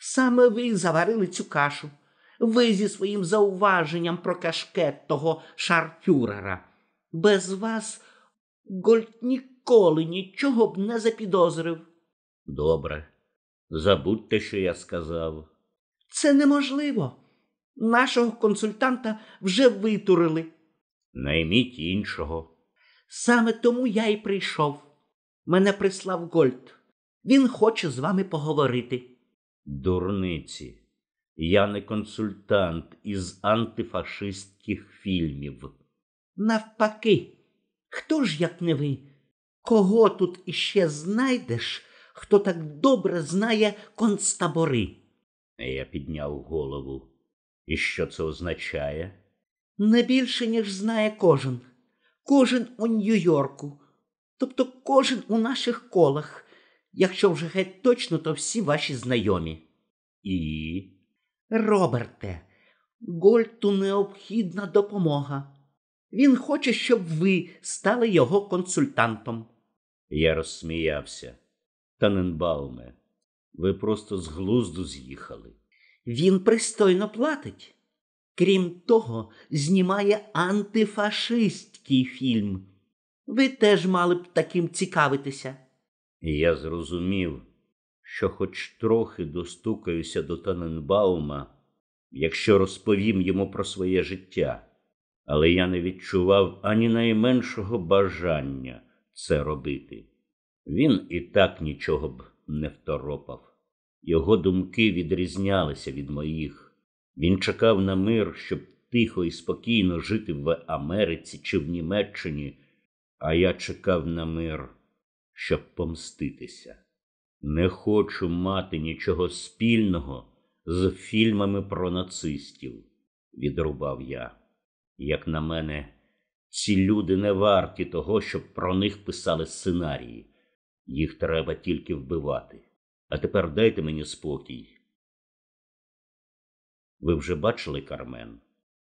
Саме ви заварили цю кашу. Ви зі своїм зауваженням про кашкет того шарфюрера. Без вас Гольд ніколи нічого б не запідозрив. Добре. Забудьте, що я сказав. Це неможливо. Нашого консультанта вже витурили. Найміть іншого. Саме тому я й прийшов. Мене прислав Гольд. Він хоче з вами поговорити. Дурниці. Я не консультант із антифашистських фільмів. Навпаки, хто ж, як не ви, кого тут іще знайдеш, хто так добре знає концтабори? Я підняв голову. І що це означає? Не більше, ніж знає кожен. Кожен у Нью-Йорку, тобто кожен у наших колах. Якщо вже геть точно, то всі ваші знайомі. І. Роберте, Гольту необхідна допомога. Він хоче, щоб ви стали його консультантом. Я розсміявся. Таненбауме, ви просто з глузду з'їхали. Він пристойно платить. Крім того, знімає антифашистський фільм. Ви теж мали б таким цікавитися. І я зрозумів, що хоч трохи достукаюся до Таненбаума, якщо розповім йому про своє життя, але я не відчував ані найменшого бажання це робити. Він і так нічого б не второпав. Його думки відрізнялися від моїх. Він чекав на мир, щоб тихо і спокійно жити в Америці чи в Німеччині, а я чекав на мир щоб помститися. Не хочу мати нічого спільного з фільмами про нацистів, відрубав я. Як на мене, ці люди не варті того, щоб про них писали сценарії. Їх треба тільки вбивати. А тепер дайте мені спокій. Ви вже бачили Кармен?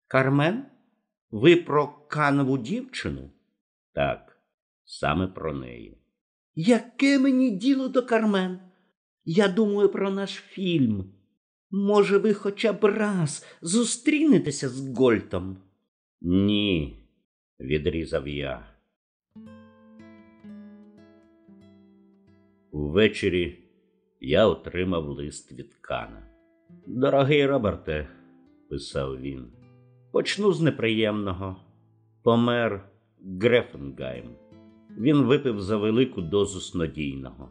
Кармен? Ви про Канову дівчину? Так, саме про неї. Яке мені діло до Кармен? Я думаю про наш фільм. Може, ви хоча б раз зустрінетеся з Гольтом? Ні, відрізав я. Увечері я отримав лист від Кана. Дорогий Роберте, писав він, почну з неприємного. Помер Грефенгайм він випив за велику дозу снодійного.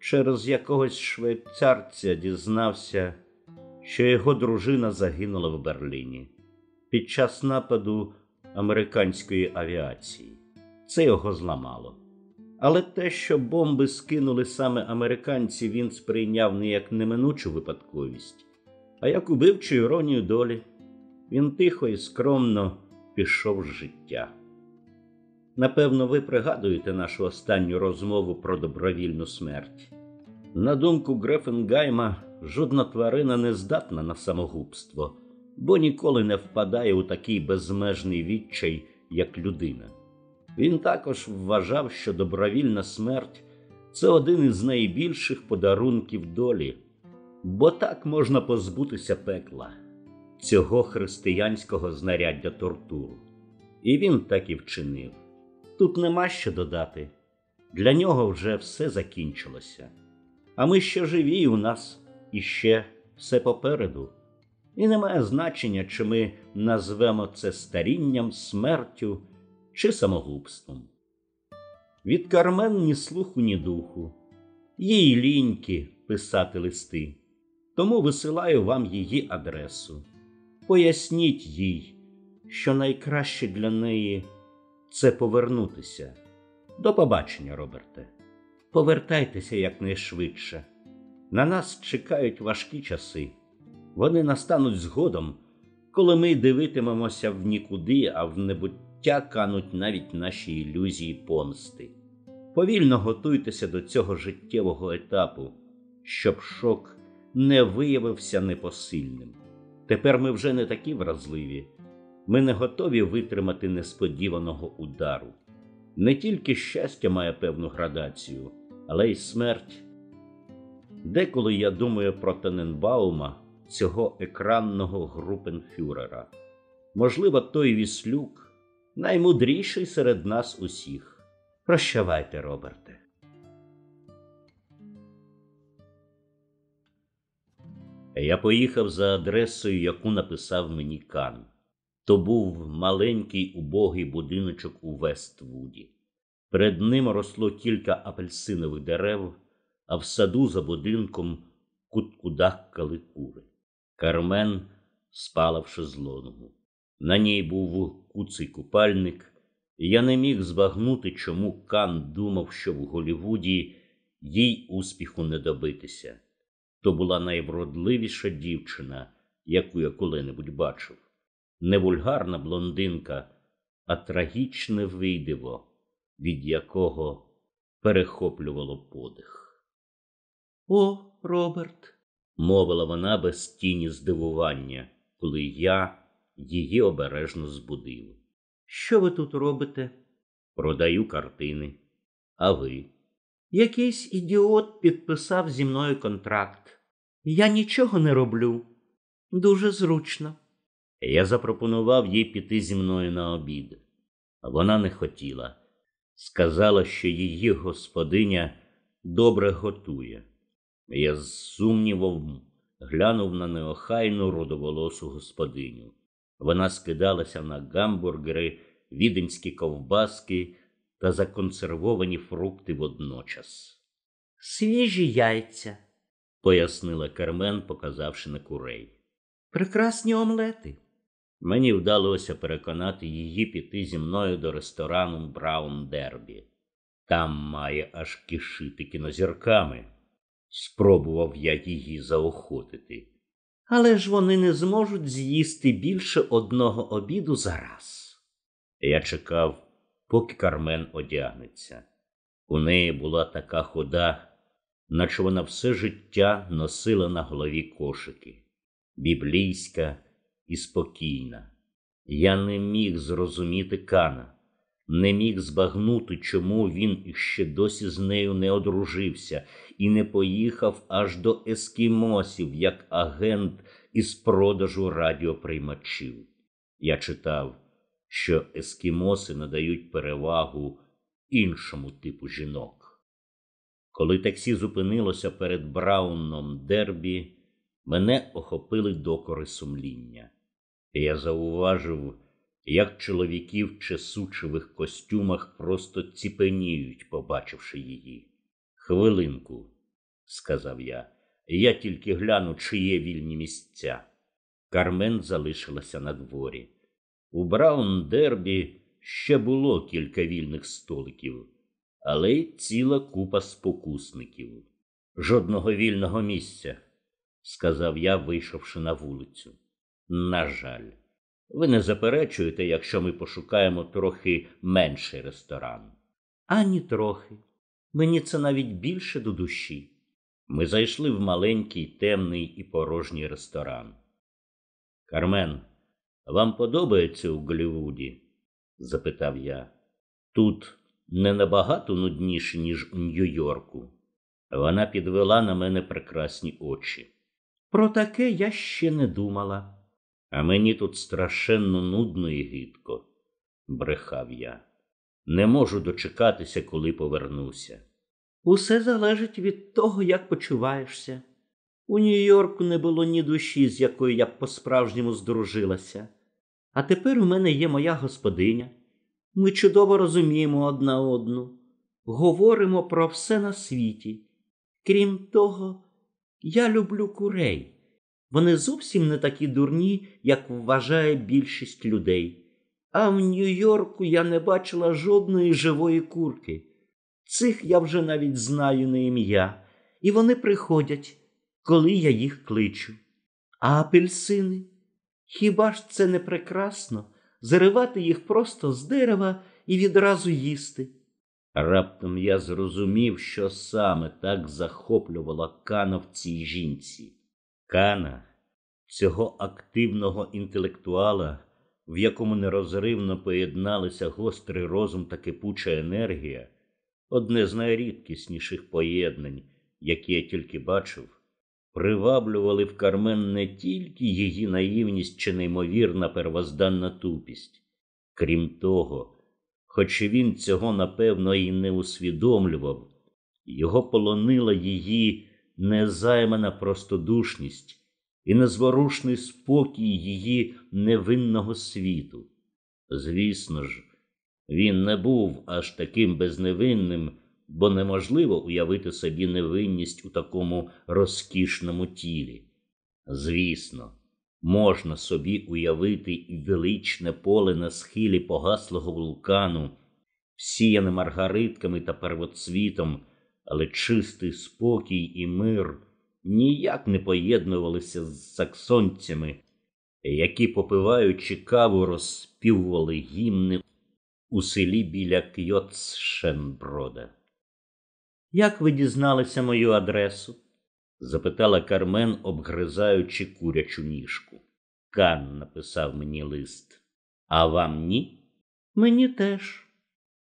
Через якогось швейцарця дізнався, що його дружина загинула в Берліні під час нападу американської авіації. Це його зламало. Але те, що бомби скинули саме американці, він сприйняв не як неминучу випадковість, а як убивчу іронію долі. Він тихо і скромно пішов з життя. Напевно, ви пригадуєте нашу останню розмову про добровільну смерть. На думку Грефенгайма, жодна тварина не здатна на самогубство, бо ніколи не впадає у такий безмежний відчай, як людина. Він також вважав, що добровільна смерть це один із найбільших подарунків долі, бо так можна позбутися пекла, цього християнського знаряддя тортуру. І він так і вчинив. Тут нема що додати. Для нього вже все закінчилося. А ми ще живі, і у нас іще все попереду. І немає значення, чи ми назвемо це старінням, смертю чи самогубством. Від Кармен ні слуху, ні духу, їй ліньки писати листи, тому висилаю вам її адресу. Поясніть їй, що найкраще для неї це повернутися. До побачення, Роберте. Повертайтеся якнайшвидше. На нас чекають важкі часи. Вони настануть згодом, коли ми дивитимемося в нікуди, а в небуття кануть навіть наші ілюзії помсти. Повільно готуйтеся до цього життєвого етапу, щоб шок не виявився непосильним. Тепер ми вже не такі вразливі. Ми не готові витримати несподіваного удару. Не тільки щастя має певну градацію, але й смерть. Деколи я думаю про Таненбаума, цього екранного групенфюрера. Можливо, той віслюк наймудріший серед нас усіх. Прощавайте, Роберте. Я поїхав за адресою, яку написав мені Кан. То був маленький убогий будиночок у Вествуді. Перед ним росло кілька апельсинових дерев, а в саду за будинком куткудаккали кури. Кармен спала в шезлонгу. На ній був куций купальник, і я не міг збагнути, чому Кан думав, що в Голівуді їй успіху не добитися. То була найвродливіша дівчина, яку я коли-небудь бачив не вульгарна блондинка, а трагічне видиво, від якого перехоплювало подих. О, Роберт! мовила вона без тіні здивування, коли я її обережно збудив. Що ви тут робите? Продаю картини. А ви? Якийсь ідіот підписав зі мною контракт. Я нічого не роблю. Дуже зручно. Я запропонував їй піти зі мною на обід. Вона не хотіла. Сказала, що її господиня добре готує. Я з сумнівом глянув на неохайну родоволосу господиню. Вона скидалася на гамбургери, віденські ковбаски та законсервовані фрукти водночас. Свіжі яйця, пояснила Кармен, показавши на курей. Прекрасні омлети. Мені вдалося переконати її піти зі мною до ресторану Браун Дербі. Там має аж кишити кінозірками. Спробував я її заохотити. Але ж вони не зможуть з'їсти більше одного обіду за раз. Я чекав, поки Кармен одягнеться. У неї була така хода, наче вона все життя носила на голові кошики. Біблійська і спокійна. Я не міг зрозуміти Кана, не міг збагнути, чому він іще досі з нею не одружився і не поїхав аж до ескімосів як агент із продажу радіоприймачів. Я читав, що ескімоси надають перевагу іншому типу жінок. Коли таксі зупинилося перед Брауном Дербі, мене охопили докори сумління. Я зауважив, як чоловіки в чесучевих костюмах просто ціпеніють, побачивши її. Хвилинку, сказав я, я тільки гляну, чи є вільні місця. Кармен залишилася на дворі. У Браун Дербі ще було кілька вільних столиків, але й ціла купа спокусників. Жодного вільного місця, сказав я, вийшовши на вулицю на жаль. Ви не заперечуєте, якщо ми пошукаємо трохи менший ресторан. Ані трохи. Мені це навіть більше до душі. Ми зайшли в маленький, темний і порожній ресторан. Кармен, вам подобається у Голлівуді? запитав я. Тут не набагато нудніше, ніж у Нью-Йорку. Вона підвела на мене прекрасні очі. Про таке я ще не думала а мені тут страшенно нудно і гидко, брехав я. Не можу дочекатися, коли повернуся. Усе залежить від того, як почуваєшся. У Нью-Йорку не було ні душі, з якою я б по-справжньому здружилася. А тепер у мене є моя господиня. Ми чудово розуміємо одна одну, говоримо про все на світі. Крім того, я люблю курей. Вони зовсім не такі дурні, як вважає більшість людей. А в Нью-Йорку я не бачила жодної живої курки. Цих я вже навіть знаю на ім'я, і вони приходять, коли я їх кличу. А апельсини? Хіба ж це не прекрасно заривати їх просто з дерева і відразу їсти? Раптом я зрозумів, що саме так захоплювала кана в цій жінці. Кана, цього активного інтелектуала, в якому нерозривно поєдналися гострий розум та кипуча енергія, одне з найрідкісніших поєднань, які я тільки бачив. Приваблювали в Кармен не тільки її наївність чи неймовірна первозданна тупість. Крім того, хоч він цього напевно і не усвідомлював, його полонила її незаймана простодушність і незворушний спокій її невинного світу. Звісно ж, він не був аж таким безневинним, бо неможливо уявити собі невинність у такому розкішному тілі. Звісно, можна собі уявити і величне поле на схилі погаслого вулкану, сіяне маргаритками та первоцвітом, але чистий спокій і мир ніяк не поєднувалися з саксонцями, які, попиваючи каву, розспівували гімни у селі біля Кьотсшенброда. Як ви дізналися мою адресу? запитала Кармен, обгризаючи курячу ніжку. Кан написав мені лист. А вам ні? Мені теж,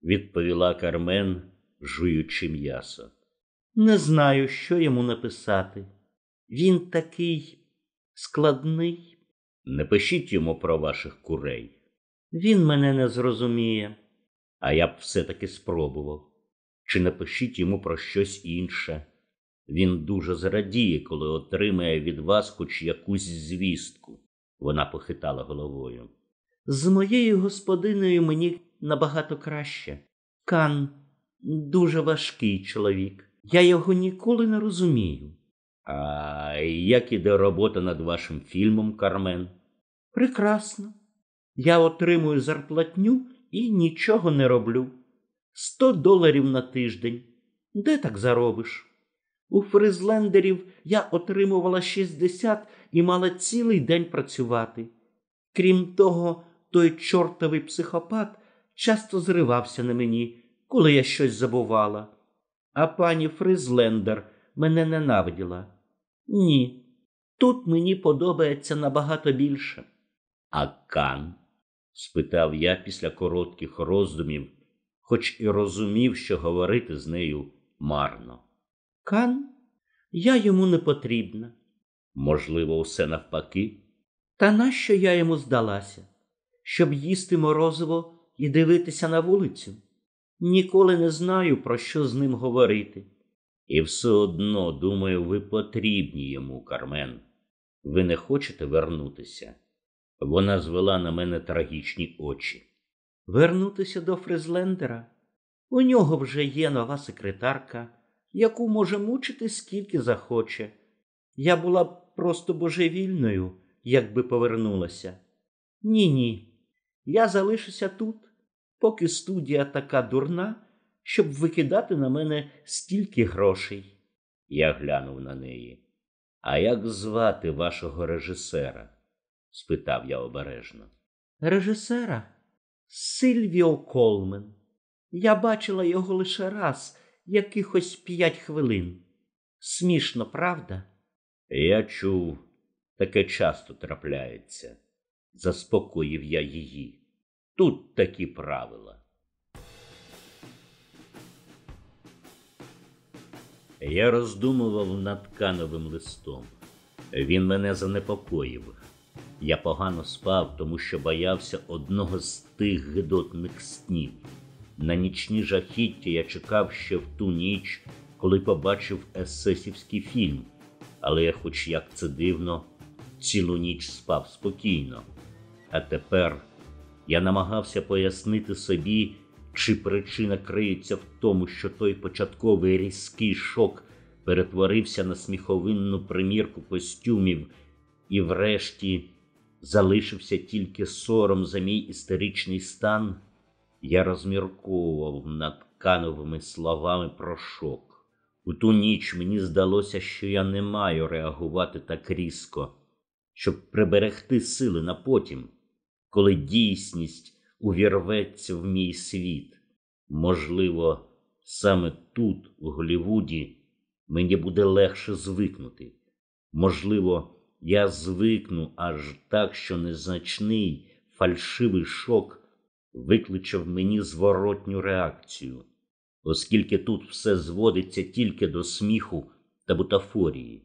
відповіла Кармен жуючи м'ясо. Не знаю, що йому написати. Він такий складний. Не пишіть йому про ваших курей. Він мене не зрозуміє, а я б все-таки спробував. Чи напишіть йому про щось інше. Він дуже зрадіє, коли отримає від вас хоч якусь звістку. Вона похитала головою. З моєю господиною мені набагато краще. Кан дуже важкий чоловік. Я його ніколи не розумію. А як іде робота над вашим фільмом, Кармен? Прекрасно. Я отримую зарплатню і нічого не роблю. Сто доларів на тиждень. Де так заробиш? У Фризлендерів я отримувала 60 і мала цілий день працювати. Крім того, той чортовий психопат часто зривався на мені коли я щось забувала. А пані Фризлендер мене ненавиділа. Ні, тут мені подобається набагато більше. А Кан? спитав я після коротких роздумів, хоч і розумів, що говорити з нею марно. Кан, я йому не потрібна. Можливо, усе навпаки. Та нащо я йому здалася? Щоб їсти морозиво і дивитися на вулицю? Ніколи не знаю, про що з ним говорити. І все одно, думаю, ви потрібні йому, Кармен. Ви не хочете вернутися? Вона звела на мене трагічні очі. Вернутися до Фризлендера? У нього вже є нова секретарка, яку може мучити скільки захоче. Я була б просто божевільною, якби повернулася. Ні, ні. Я залишуся тут поки студія така дурна, щоб викидати на мене стільки грошей. Я глянув на неї. А як звати вашого режисера? спитав я обережно. Режисера Сильвіо Колмен. Я бачила його лише раз, якихось п'ять хвилин. Смішно, правда? Я чув, таке часто трапляється, заспокоїв я її. Тут такі правила. Я роздумував над кановим листом. Він мене занепокоїв. Я погано спав, тому що боявся одного з тих гидотних снів. На нічні жахіття я чекав ще в ту ніч, коли побачив есесівський фільм. Але я, хоч як це дивно, цілу ніч спав спокійно. А тепер. Я намагався пояснити собі, чи причина криється в тому, що той початковий різкий шок перетворився на сміховинну примірку костюмів, і, врешті, залишився тільки сором за мій істеричний стан. Я розмірковував над кановими словами про шок. У ту ніч мені здалося, що я не маю реагувати так різко, щоб приберегти сили на потім коли дійсність увірветься в мій світ. Можливо, саме тут, у Голівуді, мені буде легше звикнути. Можливо, я звикну аж так, що незначний фальшивий шок викличе в мені зворотню реакцію, оскільки тут все зводиться тільки до сміху та бутафорії.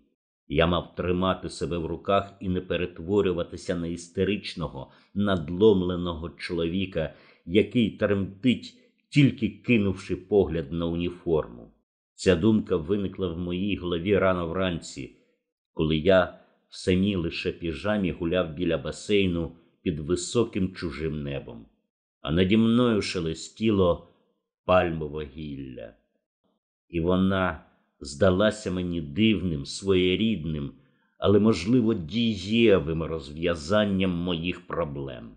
Я мав тримати себе в руках і не перетворюватися на істеричного, надломленого чоловіка, який тремтить, тільки кинувши погляд на уніформу. Ця думка виникла в моїй голові рано вранці, коли я в самій лише піжамі гуляв біля басейну під високим чужим небом, а наді мною шелестіло пальмове гілля. І вона здалася мені дивним, своєрідним, але, можливо, дієвим розв'язанням моїх проблем.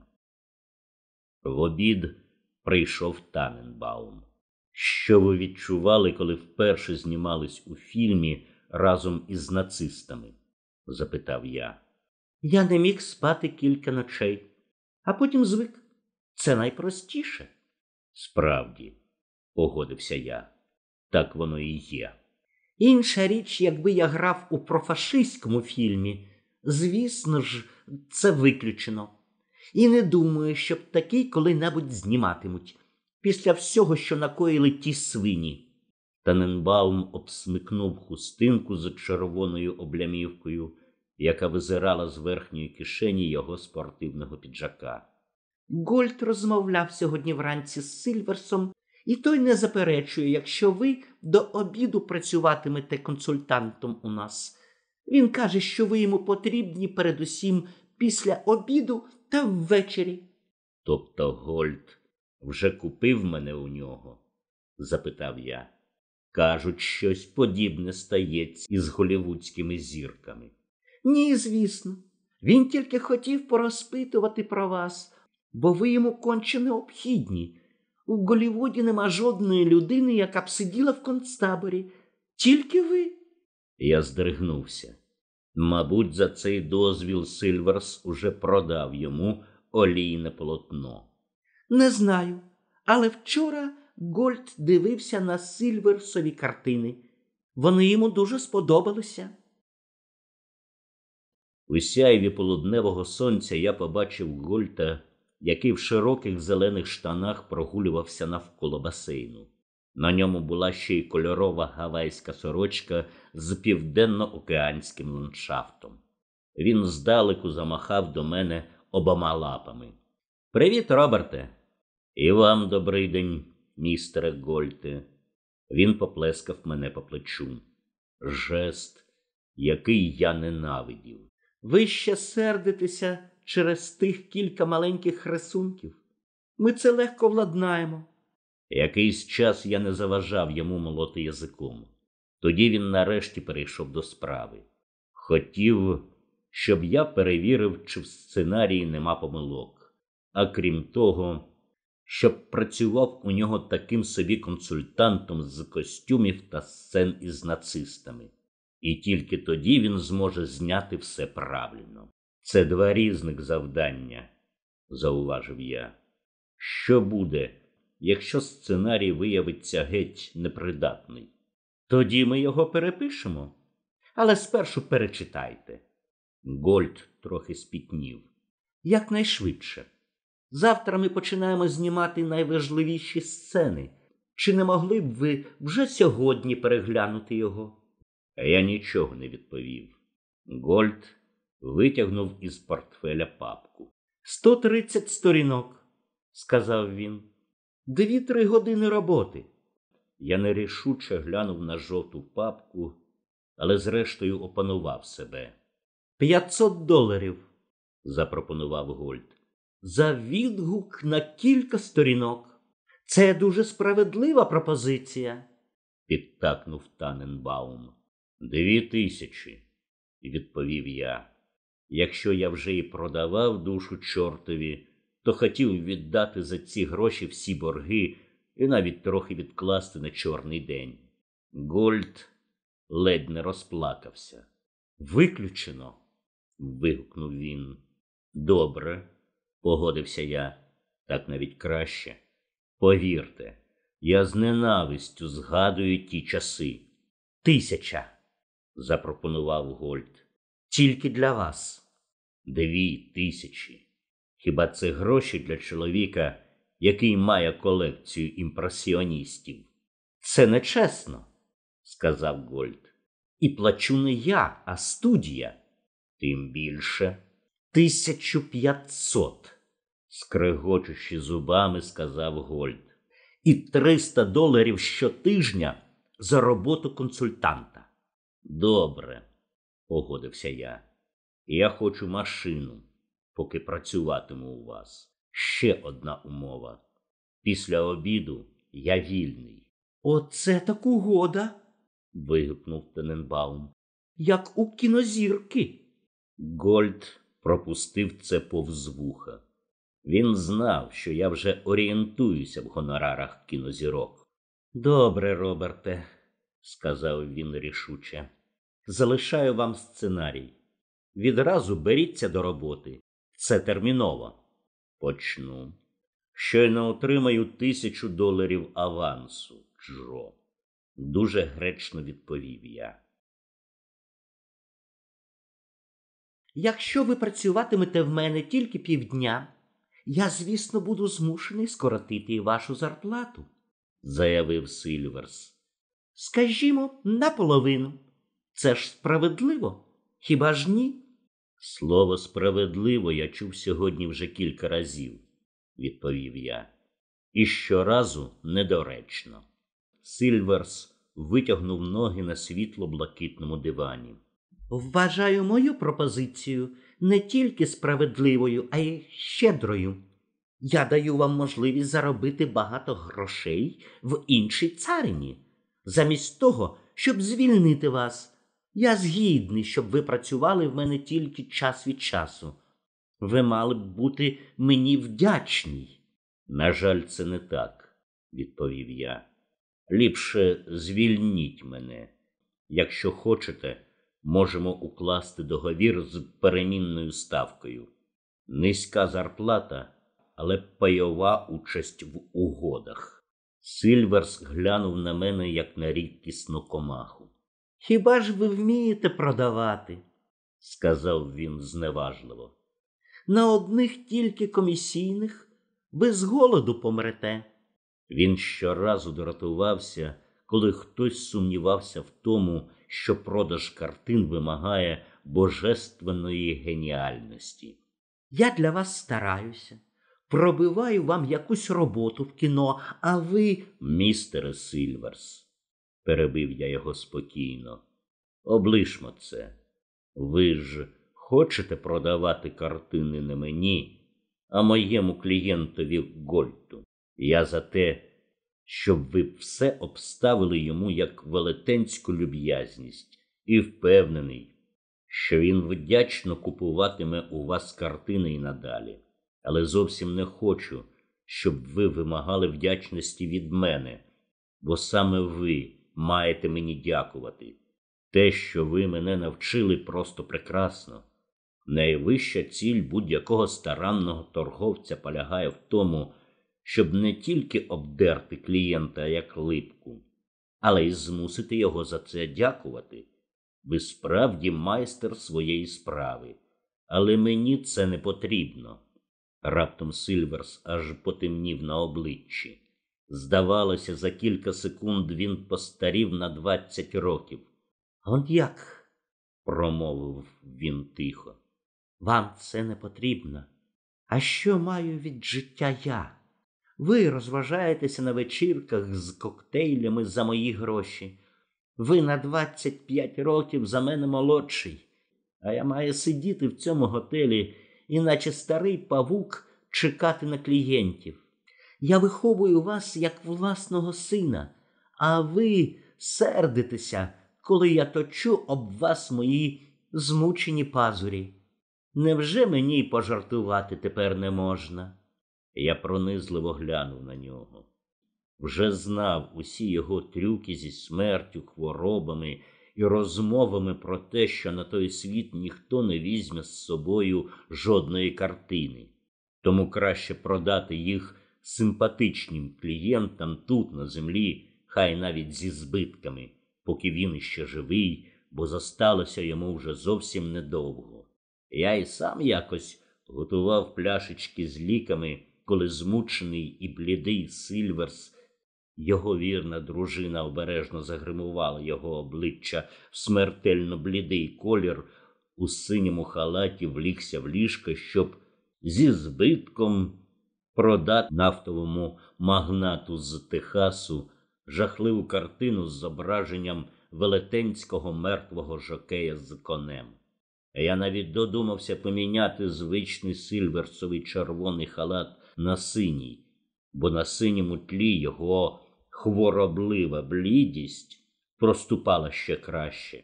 В обід прийшов Таненбаум. Що ви відчували, коли вперше знімались у фільмі разом із нацистами? запитав я. Я не міг спати кілька ночей, а потім звик. Це найпростіше. Справді, погодився я, так воно і є. Інша річ, якби я грав у профашистському фільмі, звісно ж, це виключено. І не думаю, щоб такий коли-небудь зніматимуть після всього, що накоїли ті свині. Таненбаум обсмикнув хустинку з червоною облямівкою, яка визирала з верхньої кишені його спортивного піджака. Гольд розмовляв сьогодні вранці з Сильверсом і той не заперечує, якщо ви до обіду працюватимете консультантом у нас. Він каже, що ви йому потрібні передусім після обіду та ввечері. Тобто Гольд вже купив мене у нього? запитав я. Кажуть, щось подібне стається із голівудськими зірками. Ні, звісно. Він тільки хотів порозпитувати про вас, бо ви йому конче необхідні. У Голівуді нема жодної людини, яка б сиділа в концтаборі. Тільки ви. Я здригнувся. Мабуть, за цей дозвіл Сильверс уже продав йому олійне полотно. Не знаю, але вчора Гольд дивився на Сильверсові картини. Вони йому дуже сподобалися. У сяйві полудневого сонця я побачив Гольта який в широких зелених штанах прогулювався навколо басейну. На ньому була ще й кольорова гавайська сорочка з південно-океанським ландшафтом. Він здалеку замахав до мене обома лапами. Привіт, Роберте! І вам добрий день, містере Гольте. Він поплескав мене по плечу. Жест, який я ненавидів. Ви ще сердитеся? через тих кілька маленьких рисунків. Ми це легко владнаємо. Якийсь час я не заважав йому молоти язиком. Тоді він нарешті перейшов до справи. Хотів, щоб я перевірив, чи в сценарії нема помилок, а крім того, щоб працював у нього таким собі консультантом з костюмів та сцен із нацистами, і тільки тоді він зможе зняти все правильно. Це два різних завдання, зауважив я. Що буде, якщо сценарій виявиться геть непридатний? Тоді ми його перепишемо, але спершу перечитайте. Гольд трохи спітнів. Якнайшвидше. Завтра ми починаємо знімати найважливіші сцени. Чи не могли б ви вже сьогодні переглянути його? А Я нічого не відповів. Гольд витягнув із портфеля папку. Сто тридцять сторінок, сказав він. Дві-три години роботи. Я нерішуче глянув на жовту папку, але зрештою опанував себе. П'ятсот доларів, запропонував Гольд. За відгук на кілька сторінок. Це дуже справедлива пропозиція, підтакнув Таненбаум. Дві тисячі, відповів я. Якщо я вже і продавав душу чортові, то хотів віддати за ці гроші всі борги і навіть трохи відкласти на чорний день. Гольд ледь не розплакався. Виключено. вигукнув він. Добре, погодився я, так навіть краще. Повірте, я з ненавистю згадую ті часи. Тисяча, запропонував Гольд. Тільки для вас. Дві тисячі. Хіба це гроші для чоловіка, який має колекцію імпресіоністів? Це нечесно, сказав Гольд. І плачу не я, а студія. Тим більше тисячу п'ятсот, скрегочучи зубами, сказав Гольд. І триста доларів щотижня за роботу консультанта. Добре, погодився я. Я хочу машину, поки працюватиму у вас. Ще одна умова. Після обіду я вільний. Оце так угода. вигукнув Тененбаум. Як у кінозірки. Гольд пропустив це повз вуха. Він знав, що я вже орієнтуюся в гонорарах кінозірок. Добре, Роберте, сказав він рішуче, залишаю вам сценарій. Відразу беріться до роботи. Це терміново. Почну. Щойно отримаю тисячу доларів авансу, Джо. Дуже гречно відповів я. Якщо ви працюватимете в мене тільки півдня, я, звісно, буду змушений скоротити вашу зарплату, заявив Сильверс. Скажімо, наполовину. Це ж справедливо. Хіба ж ні? Слово справедливо я чув сьогодні вже кілька разів, відповів я, і щоразу недоречно. Сильверс витягнув ноги на світло блакитному дивані. Вважаю мою пропозицію не тільки справедливою, а й щедрою. Я даю вам можливість заробити багато грошей в іншій царині, замість того, щоб звільнити вас. Я згідний, щоб ви працювали в мене тільки час від часу. Ви мали б бути мені вдячні. На жаль, це не так, відповів я. Ліпше звільніть мене. Якщо хочете, можемо укласти договір з перемінною ставкою. Низька зарплата, але пайова участь в угодах. Сильверс глянув на мене, як на рідкісну комаху. Хіба ж ви вмієте продавати? сказав він зневажливо. На одних тільки комісійних ви з голоду помрете. Він щоразу дратувався, коли хтось сумнівався в тому, що продаж картин вимагає божественної геніальності. Я для вас стараюся, пробиваю вам якусь роботу в кіно, а ви, містере Сильверс перебив я його спокійно. Облишмо це. Ви ж хочете продавати картини не мені, а моєму клієнтові Гольту. Я за те, щоб ви все обставили йому як велетенську люб'язність і впевнений, що він вдячно купуватиме у вас картини і надалі, але зовсім не хочу, щоб ви вимагали вдячності від мене, бо саме ви маєте мені дякувати. Те, що ви мене навчили, просто прекрасно. Найвища ціль будь-якого старанного торговця полягає в тому, щоб не тільки обдерти клієнта як липку, але й змусити його за це дякувати. Ви справді майстер своєї справи, але мені це не потрібно. Раптом Сильверс аж потемнів на обличчі. Здавалося, за кілька секунд він постарів на двадцять років. Он як? промовив він тихо. Вам це не потрібно. А що маю від життя я? Ви розважаєтеся на вечірках з коктейлями за мої гроші. Ви на двадцять п'ять років за мене молодший, а я маю сидіти в цьому готелі, іначе старий павук чекати на клієнтів. Я виховую вас як власного сина, а ви сердитеся, коли я точу об вас мої змучені пазурі. Невже мені пожартувати тепер не можна? Я пронизливо глянув на нього. Вже знав усі його трюки зі смертю, хворобами і розмовами про те, що на той світ ніхто не візьме з собою жодної картини, тому краще продати їх симпатичнім клієнтам тут, на землі, хай навіть зі збитками, поки він іще живий, бо зосталося йому вже зовсім недовго. Я і сам якось готував пляшечки з ліками, коли змучений і блідий Сильверс. Його вірна дружина обережно загримувала його обличчя в смертельно блідий колір, у синьому халаті влігся в ліжко, щоб зі збитком продати нафтовому магнату з Техасу жахливу картину з зображенням велетенського мертвого жокея з конем. Я навіть додумався поміняти звичний сильверсовий червоний халат на синій, бо на синьому тлі його хвороблива блідість проступала ще краще.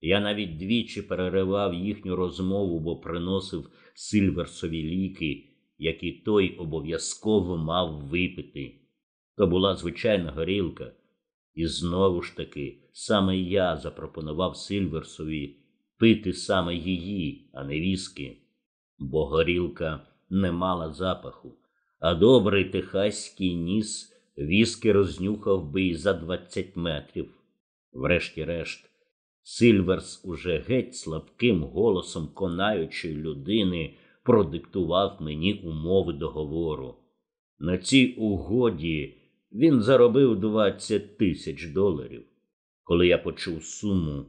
Я навіть двічі переривав їхню розмову, бо приносив сильверсові ліки які той обов'язково мав випити. То була звичайна горілка. І знову ж таки, саме я запропонував Сильверсові пити саме її, а не віскі, бо горілка не мала запаху, а добрий техаський ніс віскі рознюхав би й за двадцять метрів. Врешті-решт, Сильверс уже геть слабким голосом конаючої людини продиктував мені умови договору. На цій угоді він заробив 20 тисяч доларів. Коли я почув суму,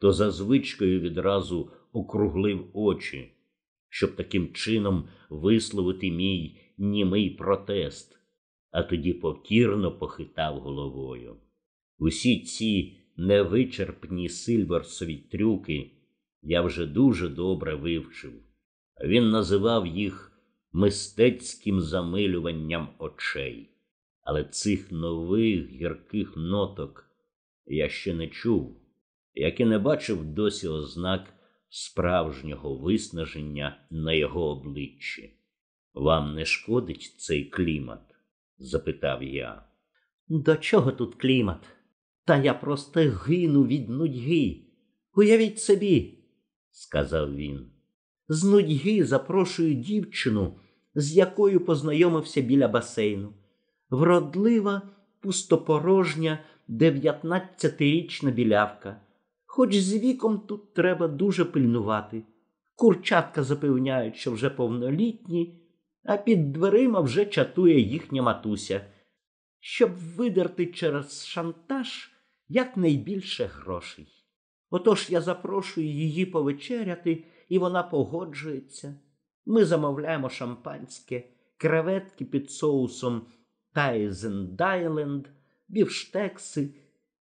то за звичкою відразу округлив очі, щоб таким чином висловити мій німий протест, а тоді покірно похитав головою. Усі ці невичерпні сильверсові трюки я вже дуже добре вивчив. Він називав їх мистецьким замилюванням очей. Але цих нових гірких ноток я ще не чув, як і не бачив досі ознак справжнього виснаження на його обличчі. Вам не шкодить цей клімат? запитав я. До чого тут клімат? Та я просто гину від нудьги. Уявіть собі, сказав він з нудьги запрошую дівчину, з якою познайомився біля басейну. Вродлива, пустопорожня, дев'ятнадцятирічна білявка. Хоч з віком тут треба дуже пильнувати. Курчатка запевняють, що вже повнолітні, а під дверима вже чатує їхня матуся, щоб видерти через шантаж якнайбільше грошей. Отож я запрошую її повечеряти і вона погоджується. Ми замовляємо шампанське, креветки під соусом Тайзендайленд, бівштекси,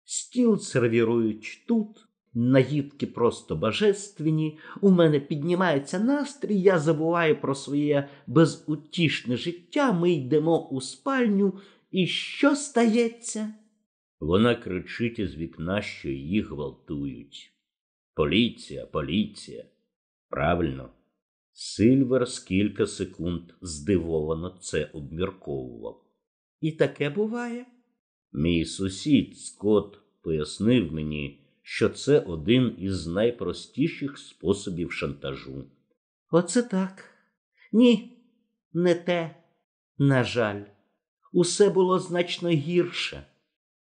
стіл сервірують тут, наїдки просто божественні. У мене піднімається настрій, я забуваю про своє безутішне життя. Ми йдемо у спальню. І що стається? Вона кричить із вікна, що її гвалтують. Поліція, поліція. Правильно. Сильвер скільки секунд здивовано це обмірковував. І таке буває. Мій сусід Скотт пояснив мені, що це один із найпростіших способів шантажу. Оце так. Ні, не те. На жаль, усе було значно гірше.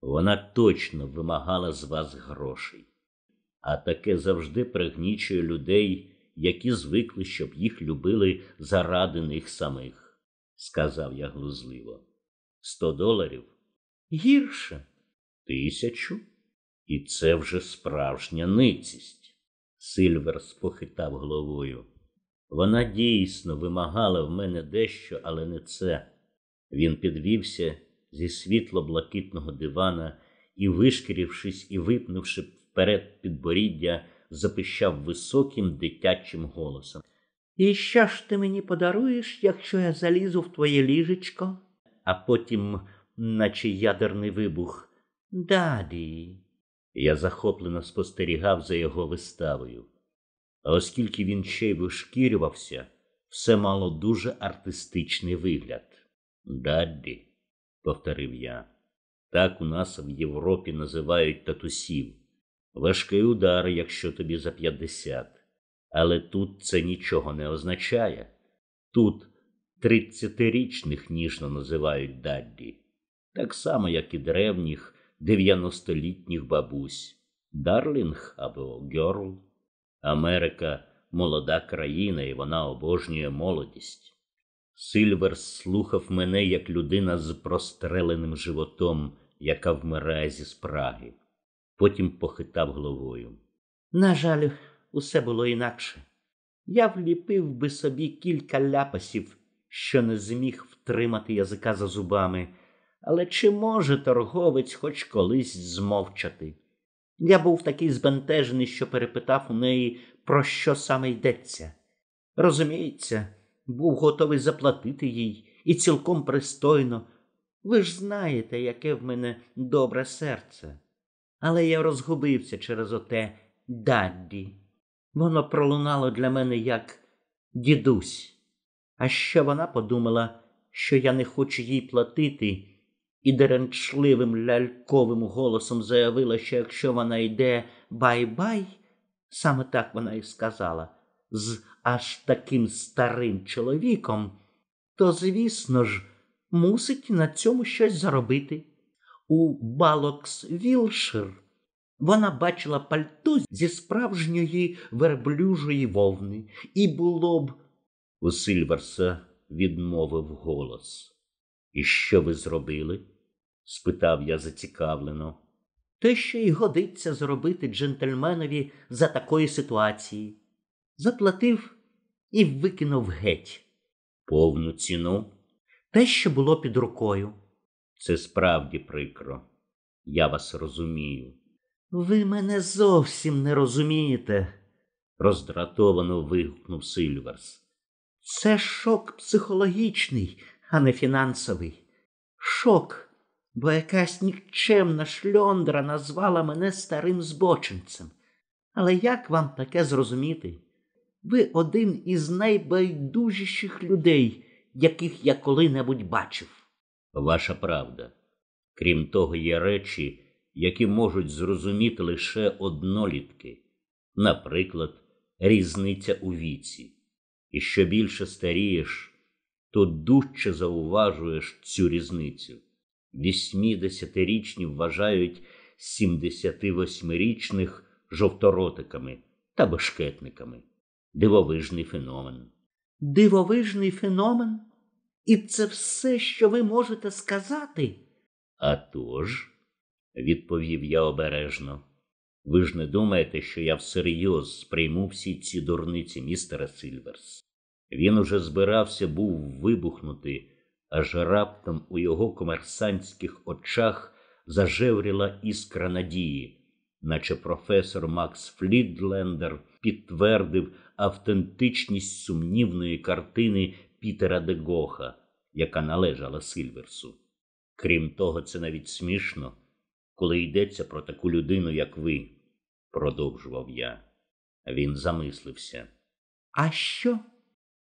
Вона точно вимагала з вас грошей, а таке завжди пригнічує людей які звикли, щоб їх любили заради них самих, сказав я глузливо. Сто доларів? Гірше тисячу. І це вже справжня ницість. Сильвер спохитав головою. Вона дійсно вимагала в мене дещо, але не це. Він підвівся зі світло блакитного дивана і, вишкірившись і випнувши вперед підборіддя, запищав високим дитячим голосом. І що ж ти мені подаруєш, якщо я залізу в твоє ліжечко? А потім, наче ядерний вибух, Даді. Я захоплено спостерігав за його виставою. А оскільки він ще й вишкірювався, все мало дуже артистичний вигляд. Даді, повторив я, так у нас в Європі називають татусів важкий удар, якщо тобі за п'ятдесят, Але тут це нічого не означає. Тут тридцятирічних ніжно називають Дадді, так само, як і древніх дев'яностолітніх бабусь, Дарлінг або Герл, Америка молода країна, і вона обожнює молодість. Сильверс слухав мене як людина з простреленим животом, яка вмирає зі спраги потім похитав головою. На жаль, усе було інакше. Я вліпив би собі кілька ляпасів, що не зміг втримати язика за зубами, але чи може торговець хоч колись змовчати? Я був такий збентежений, що перепитав у неї, про що саме йдеться. Розуміється, був готовий заплатити їй і цілком пристойно. Ви ж знаєте, яке в мене добре серце але я розгубився через оте Дадді. Воно пролунало для мене як дідусь. А ще вона подумала, що я не хочу їй платити, і деренчливим ляльковим голосом заявила, що якщо вона йде бай-бай, саме так вона і сказала, з аж таким старим чоловіком, то, звісно ж, мусить на цьому щось заробити у Балокс Вілшир, вона бачила пальто зі справжньої верблюжої вовни, і було б у Сильверса відмовив голос. І що ви зробили? спитав я зацікавлено. Те, що й годиться зробити джентльменові за такої ситуації. Заплатив і викинув геть повну ціну те, що було під рукою. Це справді прикро, я вас розумію. Ви мене зовсім не розумієте, роздратовано вигукнув Сильверс. Це шок психологічний, а не фінансовий. Шок, бо якась нікчемна шльондра назвала мене старим збочинцем. Але як вам таке зрозуміти? Ви один із найбайдужіших людей, яких я коли-небудь бачив ваша правда. Крім того, є речі, які можуть зрозуміти лише однолітки, наприклад, різниця у віці. І що більше старієш, то дужче зауважуєш цю різницю. Вісьмідесятирічні вважають 78-річних жовторотиками та бешкетниками. Дивовижний феномен. Дивовижний феномен? І це все, що ви можете сказати? «А тож», – відповів я обережно, ви ж не думаєте, що я всерйоз сприйму всі ці дурниці містера Сильверс? Він уже збирався був вибухнути, аж раптом у його комерсантських очах зажевріла іскра надії, наче професор Макс Флідлендер підтвердив автентичність сумнівної картини Пітера де Гоха, яка належала Сильверсу. Крім того, це навіть смішно, коли йдеться про таку людину, як ви, продовжував я. Він замислився. А що,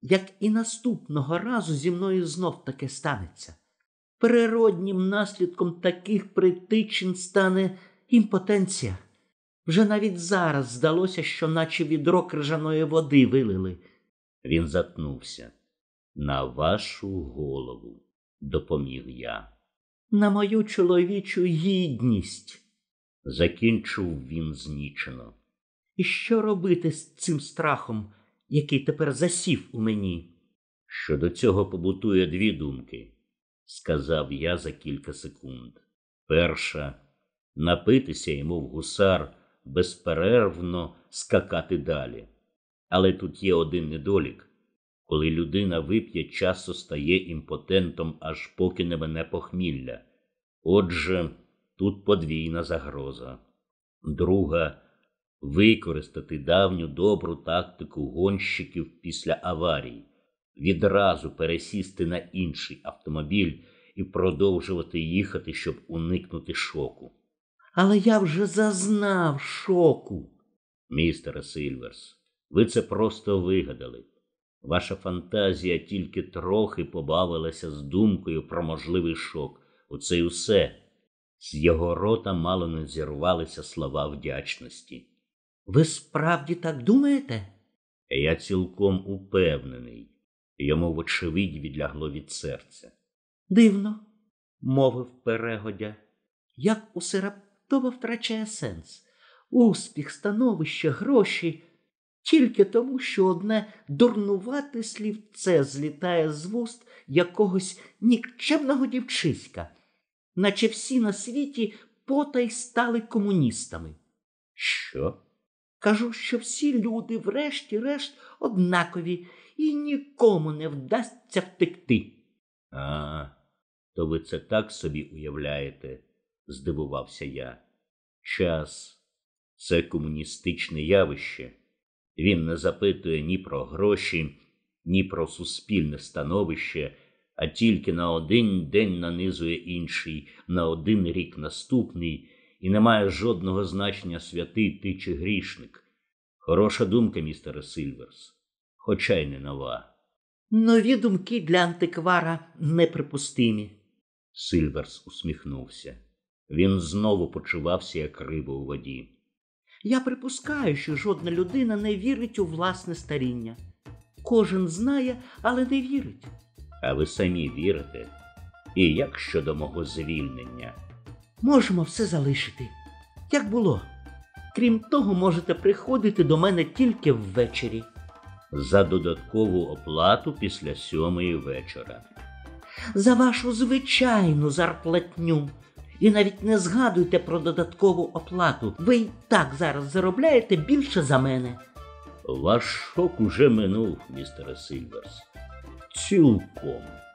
як і наступного разу зі мною знов таке станеться? Природнім наслідком таких притичин стане імпотенція. Вже навіть зараз здалося, що наче відро крижаної води вилили. Він затнувся на вашу голову, допоміг я. На мою чоловічу гідність, закінчив він знічено. І що робити з цим страхом, який тепер засів у мені? Щодо цього побутує дві думки, сказав я за кілька секунд. Перша напитися йому в гусар, безперервно скакати далі. Але тут є один недолік. Коли людина вип'є, часто стає імпотентом, аж поки не мене похмілля. Отже, тут подвійна загроза. Друга використати давню добру тактику гонщиків після аварії, відразу пересісти на інший автомобіль і продовжувати їхати, щоб уникнути шоку. Але я вже зазнав шоку, містере Сильверс, ви це просто вигадали. Ваша фантазія тільки трохи побавилася з думкою про можливий шок. Оце й усе. З його рота мало не зірвалися слова вдячності. Ви справді так думаєте? Я цілком упевнений. Йому, вочевидь, відлягло від серця. Дивно, мовив перегодя, як усе раптово втрачає сенс. Успіх, становище, гроші тільки тому, що одне дурнувате слівце злітає з вуст якогось нікчемного дівчиська, наче всі на світі потай стали комуністами. Що? Кажу, що всі люди, врешті-решт, однакові і нікому не вдасться втекти. А, то ви це так собі уявляєте, здивувався я. Час це комуністичне явище. Він не запитує ні про гроші, ні про суспільне становище, а тільки на один день нанизує інший, на один рік наступний, і не має жодного значення святий ти чи грішник. Хороша думка, містере Сильверс, хоча й не нова. Нові думки для антиквара неприпустимі. Сильверс усміхнувся. Він знову почувався, як риба у воді. Я припускаю, що жодна людина не вірить у власне старіння. Кожен знає, але не вірить. А ви самі вірите? І як щодо мого звільнення? Можемо все залишити, як було. Крім того, можете приходити до мене тільки ввечері. За додаткову оплату після сьомої вечора. За вашу звичайну зарплатню. І навіть не згадуйте про додаткову оплату. Ви й так зараз заробляєте більше за мене. Ваш шок уже минув, містере Сильверс. Цілком.